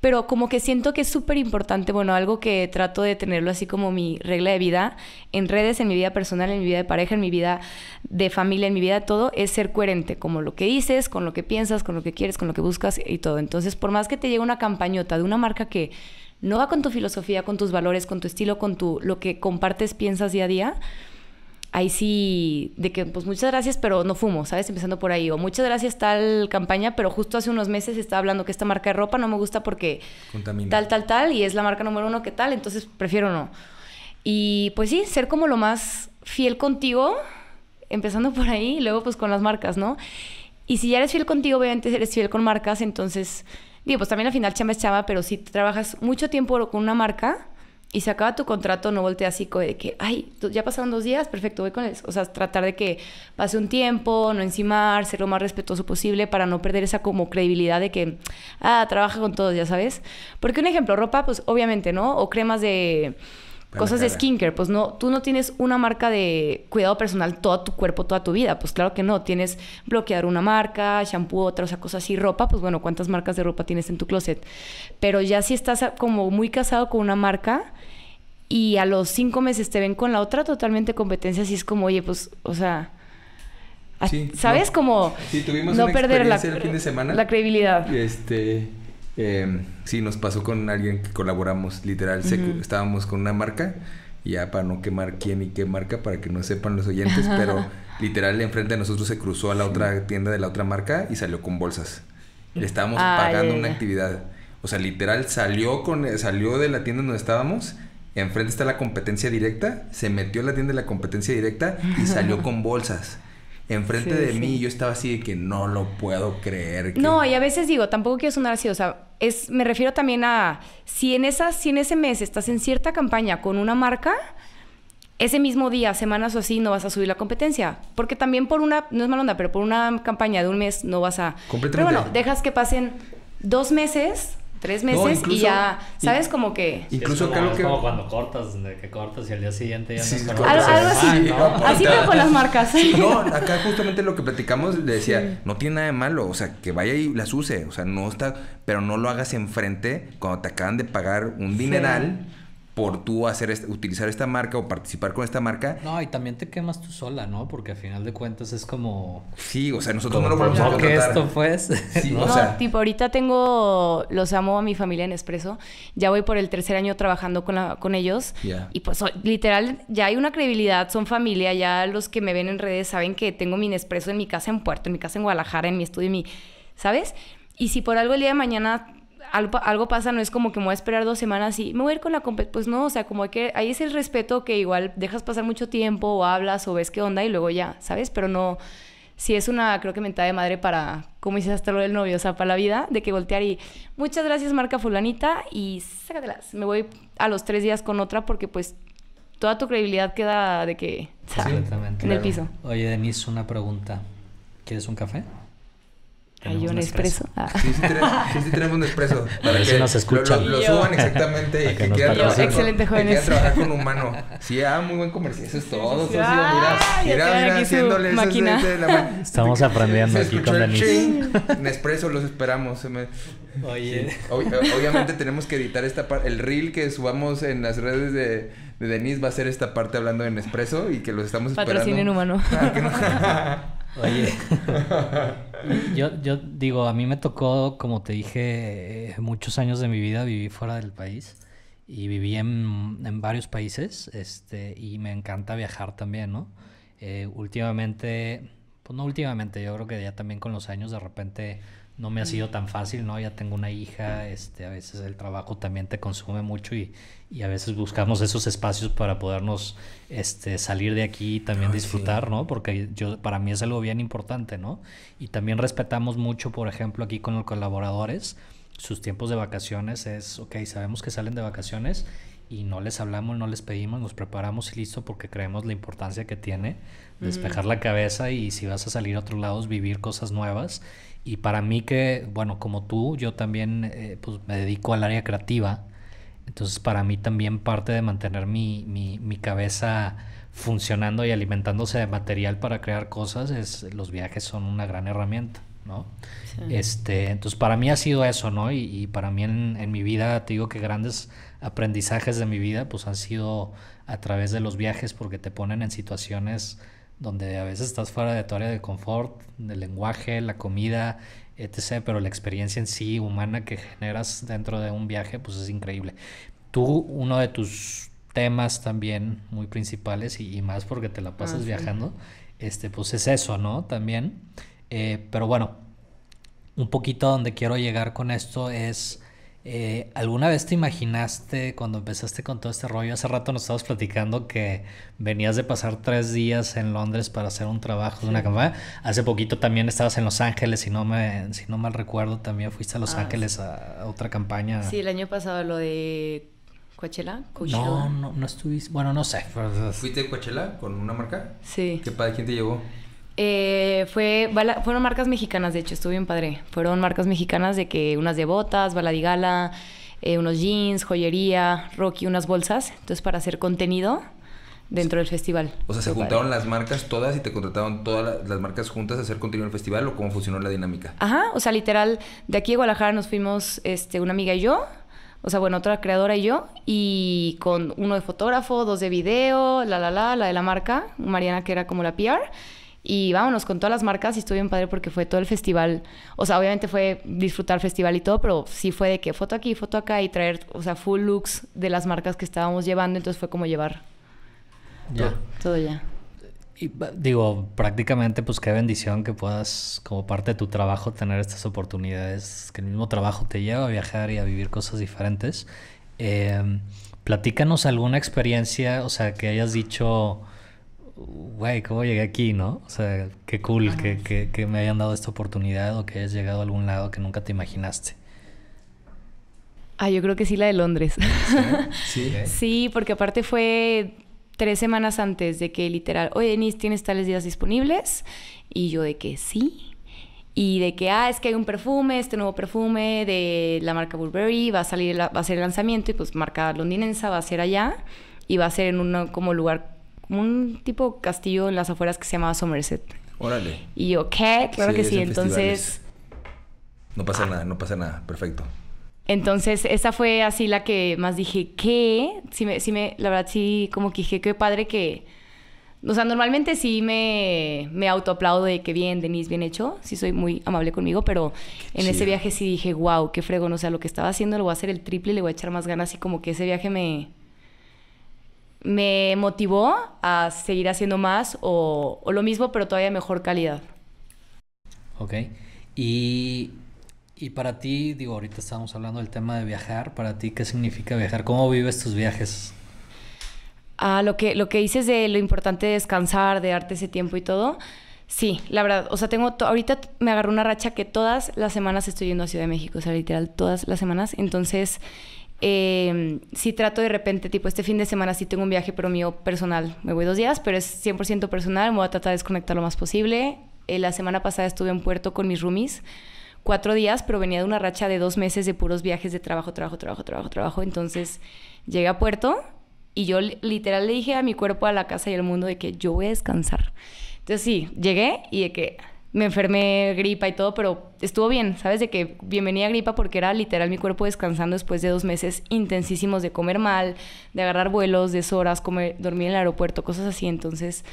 pero como que siento que es súper importante, bueno, algo que trato de tenerlo así como mi regla de vida, en redes, en mi vida personal, en mi vida de pareja, en mi vida de familia, en mi vida todo, es ser coherente, como lo que dices, con lo que piensas, con lo que quieres, con lo que buscas y todo. Entonces, por más que te llegue una campañota de una marca que no va con tu filosofía, con tus valores, con tu estilo, con tu lo que compartes, piensas día a día, ahí sí, de que pues muchas gracias, pero no fumo, ¿sabes? Empezando por ahí. O muchas gracias tal campaña, pero justo hace unos meses estaba hablando que esta marca de ropa no me gusta porque tal, tal, tal, y es la marca número uno que tal, entonces prefiero no. Y pues sí, ser como lo más fiel contigo, empezando por ahí, y luego pues con las marcas, ¿no? Y si ya eres fiel contigo, obviamente eres fiel con marcas, entonces, digo, pues también al final chama es chamba, pero si trabajas mucho tiempo con una marca, y se acaba tu contrato, no voltea así de que, ay, ya pasaron dos días, perfecto, voy con él. O sea, tratar de que pase un tiempo, no encimar, ser lo más respetuoso posible para no perder esa como credibilidad de que, ah, trabaja con todos, ya sabes. Porque un ejemplo, ropa, pues obviamente, ¿no? O cremas de Cosas de skincare, pues no, tú no tienes una marca de cuidado personal todo tu cuerpo, toda tu vida, pues claro que no, tienes bloquear una marca, shampoo otra, o sea, cosas así, ropa, pues bueno, ¿cuántas marcas de ropa tienes en tu closet? Pero ya si estás como muy casado con una marca y a los cinco meses te ven con la otra totalmente competencia, así es como, oye, pues, o sea... ¿Sabes? como no perder la, el fin semana, la credibilidad. Este, eh, Sí, nos pasó con alguien que colaboramos, literal, estábamos con una marca, ya para no quemar quién y qué marca, para que no sepan los oyentes, pero literal enfrente de nosotros se cruzó a la otra tienda de la otra marca y salió con bolsas. Le estábamos ah, pagando una actividad. O sea, literal salió con salió de la tienda donde estábamos, enfrente está la competencia directa, se metió a la tienda de la competencia directa y salió con bolsas enfrente de mí yo estaba así de que no lo puedo creer. No, y a veces digo, tampoco quiero sonar así, o sea, es, me refiero también a si en, si en ese mes estás en cierta campaña con una marca, ese mismo día, semanas o así, no vas a subir la competencia. Porque también por una, no es mala onda, pero por una campaña de un mes no vas a... Pero bueno, dejas que pasen dos meses tres meses y ya, ¿sabes? como que... Incluso como, que... cuando cortas, que cortas y al día siguiente ya no Algo, así, no, así con las marcas. No, acá justamente lo que platicamos le decía, no tiene nada de malo, o sea, que vaya y las use, o sea, no está, pero no lo hagas enfrente cuando te acaban de pagar un dineral por tú hacer este, utilizar esta marca o participar con esta marca. No, y también te quemas tú sola, ¿no? Porque al final de cuentas es como... Sí, o sea, nosotros no lo podemos no, esto pues... ¿no? o sea... tipo, ahorita tengo... Los amo a mi familia en Expreso. Ya voy por el tercer año trabajando con, con ellos. Y pues, literal, ya hay una credibilidad. Son familia. Ya los que me ven en redes saben que tengo mi Nespresso en mi casa en Puerto, en mi casa en Guadalajara, en mi estudio, en mi... ¿Sabes? Y si por algo el día de mañana algo, pasa, no es como que me voy a esperar dos semanas y me voy a ir con la competencia. Pues no, o sea, como hay que ahí es el respeto que igual dejas pasar mucho tiempo o hablas o ves qué onda y luego ya, ¿sabes? Pero no, si es una, creo que mentada de madre para, como dices hasta lo del novio, o sea, para la vida, de que voltear y muchas gracias, marca fulanita, y sácatelas. Me voy a los tres días con otra porque pues toda tu credibilidad queda de que, en el piso. Oye, Denise, una pregunta. ¿Quieres un café? Hay un, expreso. Ah. Sí, sí, tenemos, un expreso. Para que nos Lo, suban exactamente y que, quieran trabajar. Excelente, jóvenes. Que trabajar con humano. Sí, ah, muy buen comercio, Eso es todo. mira, ah, mira, mira, haciéndole Ese, Estamos aprendiendo aquí con Denise. Nespresso, los esperamos. Oye. obviamente tenemos que editar esta parte. El reel que subamos en las redes de, Denise va a ser esta parte hablando de Nespresso y que los estamos esperando. Patrocinen humano. Ah, Oye, yo, yo digo, a mí me tocó, como te dije, eh, muchos años de mi vida viví fuera del país y viví en, varios países este, y me encanta viajar también, ¿no? Eh, últimamente, pues no últimamente, yo creo que ya también con los años de repente no me ha sido mm. tan fácil, ¿no? Ya tengo una hija, este, a veces el trabajo también te consume mucho y, y a veces buscamos esos espacios para podernos este, salir de aquí y también disfrutar, ¿no? Porque yo, para mí es algo bien importante, ¿no? Y también respetamos mucho, por ejemplo, aquí con los colaboradores, sus tiempos de vacaciones es, ok, sabemos que salen de vacaciones y no les hablamos, no les pedimos, nos preparamos y listo porque creemos la importancia que tiene despejar mm. la cabeza y si vas a salir a otros lados, vivir cosas nuevas y para mí que, bueno, como tú, yo también eh, pues me dedico al área creativa. Entonces para mí también parte de mantener mi, mi, cabeza funcionando y alimentándose de material para crear cosas, es, los viajes son una gran herramienta. ¿no? Este, entonces para mí ha sido eso, ¿no? Y, para mí en, en, mi vida, te digo que grandes aprendizajes de mi vida, pues han sido a través de los viajes, porque te ponen en situaciones donde a veces estás fuera de tu área de confort, del lenguaje, la comida, etc. Pero la experiencia en sí humana que generas dentro de un viaje, pues es increíble. Tú, uno de tus temas también muy principales y, más porque te la ah, pasas viajando, este, pues es eso, ¿no? También. Eh, pero bueno, un poquito donde quiero llegar con esto es eh, ¿Alguna vez te imaginaste cuando empezaste con todo este rollo? Hace rato nos estabas platicando que venías de pasar tres días en Londres para hacer un trabajo de una campaña. Hace poquito también estabas en Los Ángeles, si no, me, si no mal recuerdo, también fuiste a Los ah, Ángeles a, otra campaña. Sí, el año pasado lo de Coachella, No, no, no estuviste. Bueno, no sé. ¿Fuiste a Coachella con una marca? Sí. ¿Qué padre? ¿Quién te llevó? Eh, fue, fueron marcas mexicanas, de hecho, estuve bien padre. Fueron marcas mexicanas de que unas de botas, baladigala, eh, unos jeans, joyería, Rocky, unas bolsas. Entonces, para hacer contenido dentro del festival. O sea, ¿se juntaron las marcas todas y te contrataron todas las marcas juntas a hacer contenido en el festival o cómo funcionó la dinámica? Ajá, o sea, literal, de aquí a Guadalajara nos fuimos este, una amiga y yo, o sea, bueno, otra creadora y yo, y con uno de fotógrafo, dos de video, la, la, la, la de la marca, Mariana que era como la PR, y vámonos con todas las marcas y estuve bien padre porque fue todo el festival. O sea, obviamente fue disfrutar festival y todo, pero sí fue de que foto aquí, foto acá y traer, o sea, full looks de las marcas que estábamos llevando. Entonces fue como llevar ya. Todo, ya. Y digo, prácticamente, pues qué bendición que puedas, como parte de tu trabajo, tener estas oportunidades, que el mismo trabajo te lleva a viajar y a vivir cosas diferentes. Eh, platícanos alguna experiencia, o sea, que hayas dicho, güey, ¿cómo llegué aquí, no? O sea, qué cool que, que, me hayan dado esta oportunidad o que hayas llegado a algún lado que nunca te imaginaste. Ah, yo creo que sí la de Londres. Sí, porque aparte fue tres semanas antes de que literal, oye, Denise, ¿tienes tales días disponibles? Y yo de que sí. Y de que, ah, es que hay un perfume, este nuevo perfume de la marca Burberry, va a salir, va a ser el lanzamiento y pues marca londinense, va a ser allá y va a ser en un como lugar un tipo castillo en las afueras que se llamaba Somerset. Órale. Y yo, ¿qué? Claro que sí. Entonces. No pasa ah. nada, no pasa nada. Perfecto. Entonces, esa fue así la que más dije, ¿qué? Sí, me, sí me, la verdad sí, como que dije, qué padre que. O sea, normalmente sí me, me autoaplaudo de que bien, Denise, bien hecho. Sí soy muy amable conmigo, pero en ese viaje sí dije, wow, qué fregón. O sea, lo que estaba haciendo lo voy a hacer el triple y le voy a echar más ganas. Y como que ese viaje me, me motivó a seguir haciendo más o, lo mismo, pero todavía mejor calidad. Ok. Y, para ti, digo, ahorita estamos hablando del tema de viajar. Para ti, ¿qué significa viajar? ¿Cómo vives tus viajes? Ah, lo que, lo que dices de lo importante de descansar, de darte ese tiempo y todo. Sí, la verdad. O sea, tengo. Ahorita me agarró una racha que todas las semanas estoy yendo a Ciudad de México. O sea, literal, todas las semanas. Entonces eh, em, si trato de repente, tipo, este fin de semana sí tengo un viaje, pero mío personal, me voy dos días, pero es 100% personal, me voy a tratar de desconectar lo más posible. Eh, la semana pasada estuve en Puerto con mis roomies, cuatro días, pero venía de una racha de dos meses de puros viajes de trabajo, trabajo, trabajo, trabajo, trabajo. Entonces llegué a Puerto y yo literal le dije a mi cuerpo, a la casa y al mundo de que yo voy a descansar. Entonces sí, llegué y de que me enfermé gripa y todo, pero estuvo bien, ¿sabes? De que bienvenida a gripa porque era literal mi cuerpo descansando después de dos meses intensísimos de comer mal, de agarrar vuelos, horas comer, dormir en el aeropuerto, cosas así. Entonces,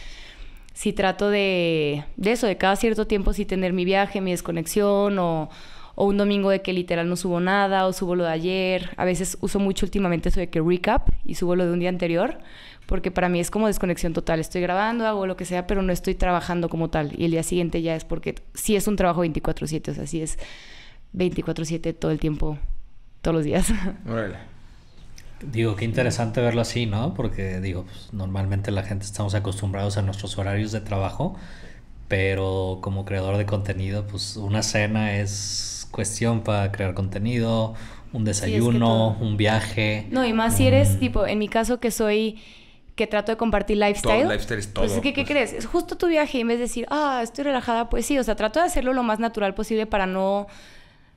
sí trato de, de eso, de cada cierto tiempo sí tener mi viaje, mi desconexión o, o un domingo de que literal no subo nada o subo lo de ayer. A veces uso mucho últimamente eso de que recap y subo lo de un día anterior, porque para mí es como desconexión total. Estoy grabando, hago lo que sea, pero no estoy trabajando como tal. Y el día siguiente ya es porque sí es un trabajo 24/7, o sea, sí es 24/7 todo el tiempo, todos los días. Digo, qué interesante verlo así, ¿no? Porque digo, pues, normalmente la gente estamos acostumbrados a nuestros horarios de trabajo, pero como creador de contenido, pues una cena es cuestión para crear contenido, un desayuno, un viaje. No, y más si eres mm. tipo, en mi caso que soy que trato de compartir lifestyle. Todo, lifestyle pues es todo. Pues es que, ¿qué pues crees? Es justo tu viaje y en vez de decir, ah, estoy relajada, pues sí, o sea, trato de hacerlo lo más natural posible para no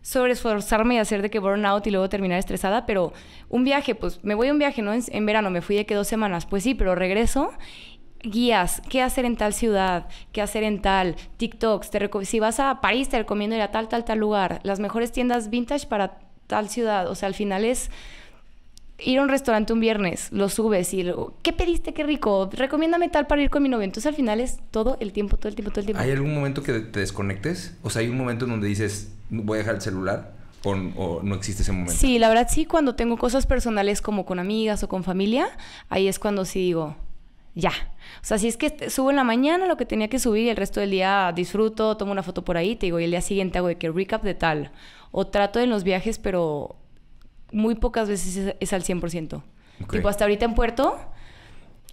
sobreesforzarme y hacer de que burnout y luego terminar estresada, pero un viaje, pues me voy a un viaje, ¿no? En, en verano me fui de que dos semanas, pues sí, pero regreso guías, qué hacer en tal ciudad, qué hacer en tal, TikToks, si vas a París te recomiendo ir a tal, tal, tal lugar, las mejores tiendas vintage para tal ciudad, o sea, al final es ir a un restaurante un viernes, lo subes y lo, ¿qué pediste? Qué rico, recomiéndame tal para ir con mi novio, entonces al final es todo el tiempo, todo el tiempo, todo el tiempo. ¿Hay algún momento que te desconectes? O sea, hay un momento en donde dices, voy a dejar el celular. o, no existe ese momento? Sí, la verdad sí, cuando tengo cosas personales como con amigas o con familia, ahí es cuando sí digo, ya. O sea, si es que subo en la mañana lo que tenía que subir y el resto del día disfruto, tomo una foto por ahí, te digo, y el día siguiente hago de que recap de tal. O trato en los viajes, pero muy pocas veces es, al 100%. Tipo, hasta ahorita en Puerto,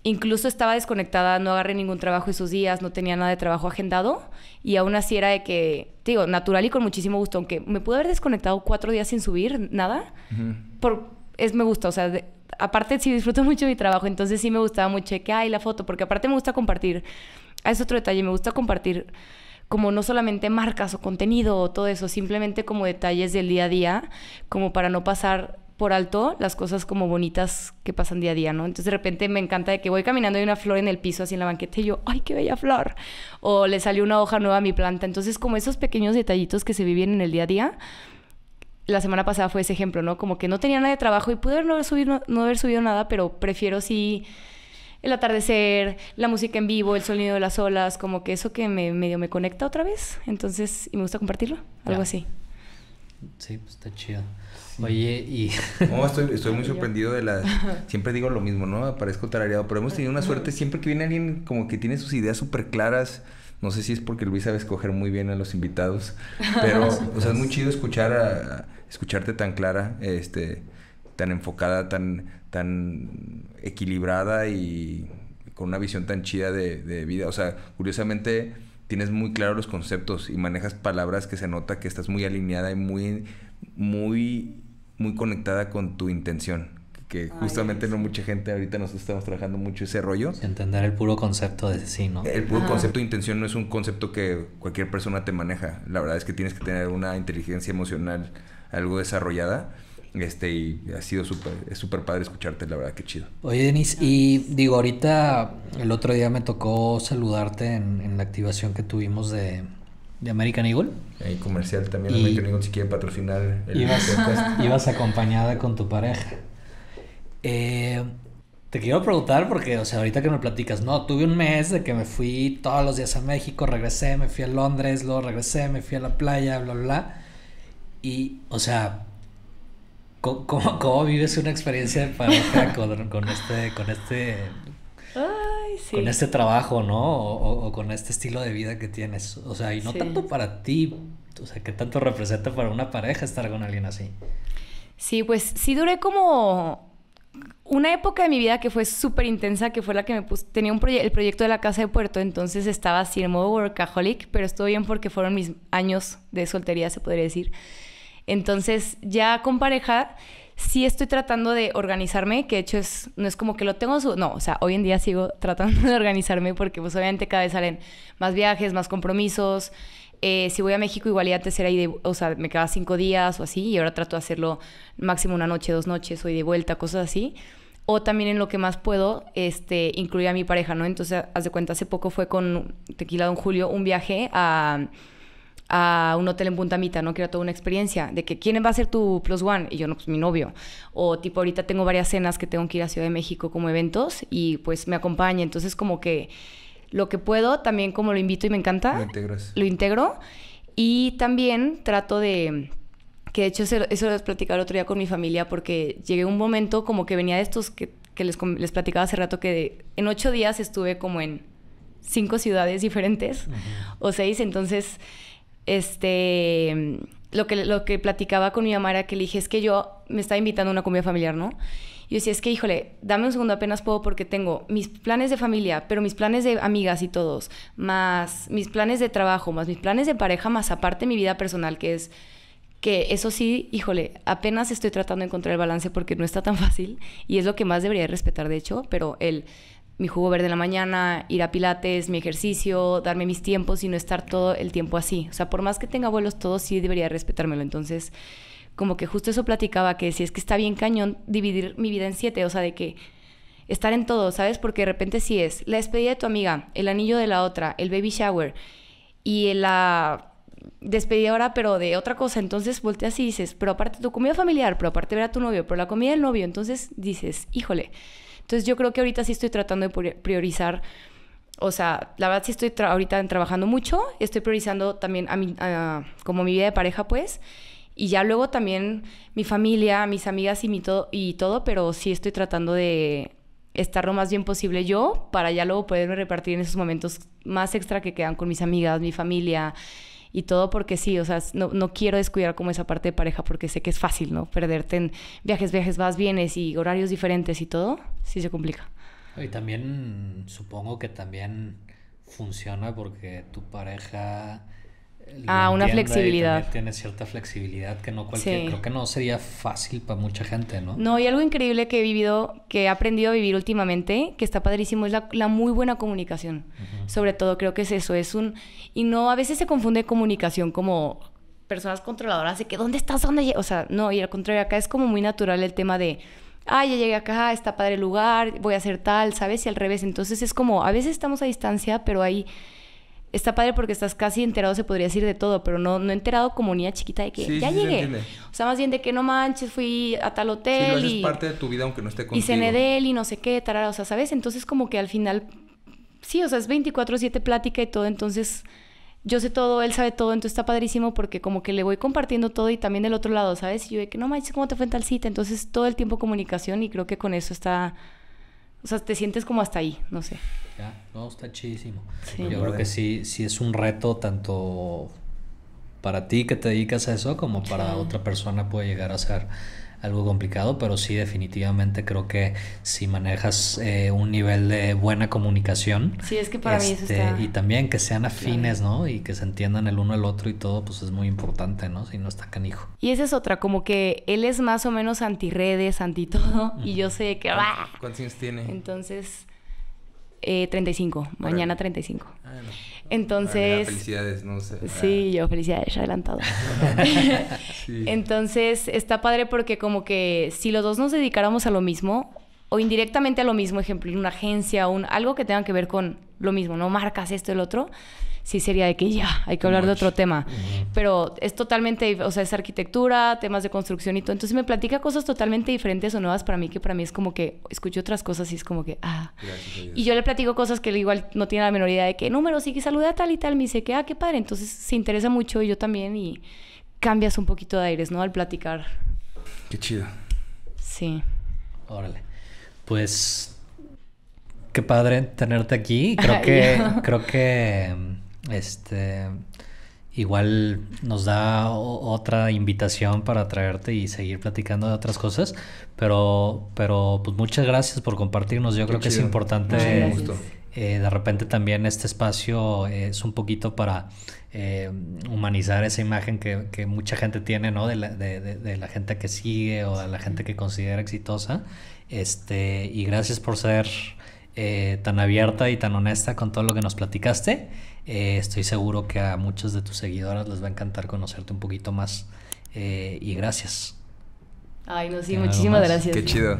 incluso estaba desconectada, no agarré ningún trabajo esos días, no tenía nada de trabajo agendado y aún así era de que, digo, natural y con muchísimo gusto, aunque me pude haber desconectado cuatro días sin subir nada, por, es me gusta, o sea, de, aparte sí disfruto mucho mi trabajo, entonces sí me gustaba mucho que, ay, la foto, porque aparte me gusta compartir, ah, es otro detalle, me gusta compartir como no solamente marcas o contenido o todo eso, simplemente como detalles del día a día, como para no pasar por alto las cosas como bonitas que pasan día a día, ¿no? Entonces de repente me encanta de que voy caminando y hay una flor en el piso, así en la banqueta, y yo, ¡ay, qué bella flor! O le salió una hoja nueva a mi planta. Entonces como esos pequeños detallitos que se viven en el día a día, la semana pasada fue ese ejemplo, ¿no? Como que no tenía nada de trabajo y pude no haber subido, no haber subido nada, pero prefiero sí el atardecer, la música en vivo, el sonido de las olas, como que eso que me, medio me conecta otra vez. Entonces, y me gusta compartirlo, algo así. Sí, pues, está chido. Oye, y... No, estoy, estoy muy sorprendido de la... Siempre digo lo mismo, ¿no? Aparezco tarareado, pero hemos tenido una suerte siempre que viene alguien como que tiene sus ideas súper claras. No sé si es porque Luis sabe escoger muy bien a los invitados, pero, o sea, es muy chido escuchar a escucharte tan clara, este, tan enfocada, tan, tan equilibrada y con una visión tan chida de, de vida. O sea, curiosamente tienes muy claros los conceptos y manejas palabras que se nota que estás muy alineada y muy, muy, muy conectada con tu intención que justamente no mucha gente ahorita nos estamos trabajando mucho ese rollo. Entender el puro concepto de sí, ¿no? El puro concepto de intención no es un concepto que cualquier persona te maneja. La verdad es que tienes que tener una inteligencia emocional algo desarrollada. Este, y ha sido súper, es súper padre escucharte, la verdad, que chido. Oye, Denis, y digo, ahorita el otro día me tocó saludarte en, la activación que tuvimos de, de American Eagle. Y comercial también, American Eagle, si quieren patrocinar ibas, acompañada con tu pareja. Eh, te quiero preguntar, porque, o sea, ahorita que me platicas, no, tuve un mes de que me fui todos los días a México, regresé, me fui a Londres, luego regresé, me fui a la playa, bla, bla. bla y, o sea, ¿cómo, cómo, vives una experiencia de pareja con, este, con este, con este trabajo, ¿no? O, con este estilo de vida que tienes. O sea, y no tanto para ti, o sea, ¿qué tanto representa para una pareja estar con alguien así? Sí, pues sí duré como una época de mi vida que fue súper intensa, que fue la que me puse, tenía el proyecto de la casa de Puerto, entonces estaba así en modo workaholic, pero estuvo bien porque fueron mis años de soltería, se podría decir. Entonces, ya con pareja, sí estoy tratando de organizarme, que de hecho es, no es como que lo tengo, su, no, o sea, hoy en día sigo tratando de organizarme porque pues obviamente cada vez salen más viajes, más compromisos. Eh, si voy a México, igual ya antes era ahí, de, o sea, me quedaba cinco días o así, y ahora trato de hacerlo máximo una noche, dos noches, hoy de vuelta, cosas así. O también en lo que más puedo, este, incluir a mi pareja, ¿no? Entonces, haz de cuenta, hace poco fue con Tequila Don Julio un viaje a a un hotel en Punta Mita, no quiero toda una experiencia de que quién va a ser tu plus one y yo no pues mi novio o tipo ahorita tengo varias cenas que tengo que ir a Ciudad de México como eventos y pues me acompaña, entonces como que lo que puedo también como lo invito y me encanta, lo integro. Lo integro y también trato de que de hecho eso lo platicado el otro día con mi familia porque llegué a un momento como que venía de estos que, les, platicaba hace rato que en ocho días estuve como en cinco ciudades diferentes o seis, entonces este, lo que, lo que platicaba con mi amara que le dije, es que yo me estaba invitando a una comida familiar, ¿no? Y yo decía, es que, híjole, dame un segundo, apenas puedo porque tengo mis planes de familia, pero mis planes de amigas y todos, más mis planes de trabajo, más mis planes de pareja, más aparte mi vida personal, que es que eso sí, híjole, apenas estoy tratando de encontrar el balance porque no está tan fácil y es lo que más debería respetar, de hecho, pero el mi jugo verde en la mañana, ir a pilates, mi ejercicio, darme mis tiempos y no estar todo el tiempo así. O sea, por más que tenga vuelos todos, sí debería respetármelo. Entonces, como que justo eso platicaba, que si es que está bien cañón dividir mi vida en siete, o sea, de que estar en todo, ¿sabes? Porque de repente sí es la despedida de tu amiga, el anillo de la otra, el baby shower y la despedida ahora, pero de otra cosa. Entonces volteas y dices, pero aparte tu comida familiar, pero aparte ver a tu novio, pero la comida del novio. Entonces dices, híjole entonces yo creo que ahorita sí estoy tratando de priorizar, o sea, la verdad sí estoy ahorita trabajando mucho, estoy priorizando también a mi, como mi vida de pareja, pues, y ya luego también mi familia, mis amigas y, mi todo, y todo, pero sí estoy tratando de estar lo más bien posible yo para ya luego poderme repartir en esos momentos más extra que quedan con mis amigas, mi familia y todo porque sí, o sea, no, quiero descuidar como esa parte de pareja porque sé que es fácil, ¿no? Perderte en viajes, viajes, vas, vienes y horarios diferentes y todo, sí se complica. Y también supongo que también funciona porque tu pareja Ah, una flexibilidad. Tiene cierta flexibilidad que no cualquier, creo que no sería fácil para mucha gente, ¿no? No, y algo increíble que he vivido, que he aprendido a vivir últimamente, que está padrísimo, es la, muy buena comunicación. Sobre todo creo que es eso, es un... Y no, a veces se confunde comunicación como personas controladoras de que ¿dónde estás? ¿Dónde O sea, no, y al contrario, acá es como muy natural el tema de ah, ya llegué acá, está padre el lugar, voy a hacer tal, ¿sabes? Y al revés. Entonces es como, a veces estamos a distancia, pero hay está padre porque estás casi enterado, se podría decir, de todo, pero no, no enterado como niña chiquita de que ya llegué. o sea, más bien de que no manches, fui a tal hotel. Sí, y, parte de tu vida aunque no esté contigo. Y cené de él y no sé qué, tarara, o sea, ¿sabes? Entonces como que al final, sí, o sea, es 24-7 plática y todo, entonces yo sé todo, él sabe todo, entonces está padrísimo porque como que le voy compartiendo todo y también del otro lado, ¿sabes? Y yo de que no manches, ¿cómo te fue en tal cita? Entonces todo el tiempo comunicación y creo que con eso está o sea, te sientes como hasta ahí, no sé. Ya, no, está chidísimo. Yo creo que sí, sí es un reto tanto para ti que te dedicas a eso como para otra persona puede llegar a ser algo complicado, pero sí definitivamente creo que si manejas eh, un nivel de buena comunicación. Sí, es que para mí eso este, Y también que sean afines, ¿no? Y que se entiendan el uno al otro y todo, pues es muy importante, ¿no? Si no está canijo. Y esa es otra, como que él es más o menos anti redes, anti todo, y yo sé que... va ¿Cuántos años tiene? Entonces... Eh, 35, mañana 35. Ah, no. Entonces... felicidades, no sé. Sí, ah. yo felicidades, adelantado. Entonces, está padre porque como que si los dos nos dedicáramos a lo mismo, o indirectamente a lo mismo, ejemplo, en una agencia, un, algo que tenga que ver con lo mismo, ¿no? Marcas, esto, y el otro, sí sería de que ya, hay que hablar de otro tema. Pero es totalmente, o sea, es arquitectura, temas de construcción y todo. Entonces me platica cosas totalmente diferentes o nuevas para mí, que para mí es como que escucho otras cosas y es como que, ah. Y yo le platico cosas que igual no tiene la menor idea de que número, sí que saluda tal y tal. Me dice que, ah, qué padre. Entonces se interesa mucho y yo también y cambias un poquito de aires, ¿no? Al platicar. Qué chido. Sí. Órale. Pues qué padre tenerte aquí. Creo que, creo que este igual nos da otra invitación para traerte y seguir platicando de otras cosas. Pero, pero pues muchas gracias por compartirnos. Yo creo que es importante. Eh, de repente también este espacio eh, es un poquito para eh, humanizar esa imagen que, mucha gente tiene, ¿no? De la, de la gente que sigue o de la gente que considera exitosa este, y gracias por ser eh, tan abierta y tan honesta con todo lo que nos platicaste. Eh, estoy seguro que a muchos de tus seguidoras les va a encantar conocerte un poquito más. Eh, y gracias. Ay, no, sí, muchísimas gracias. Qué chido.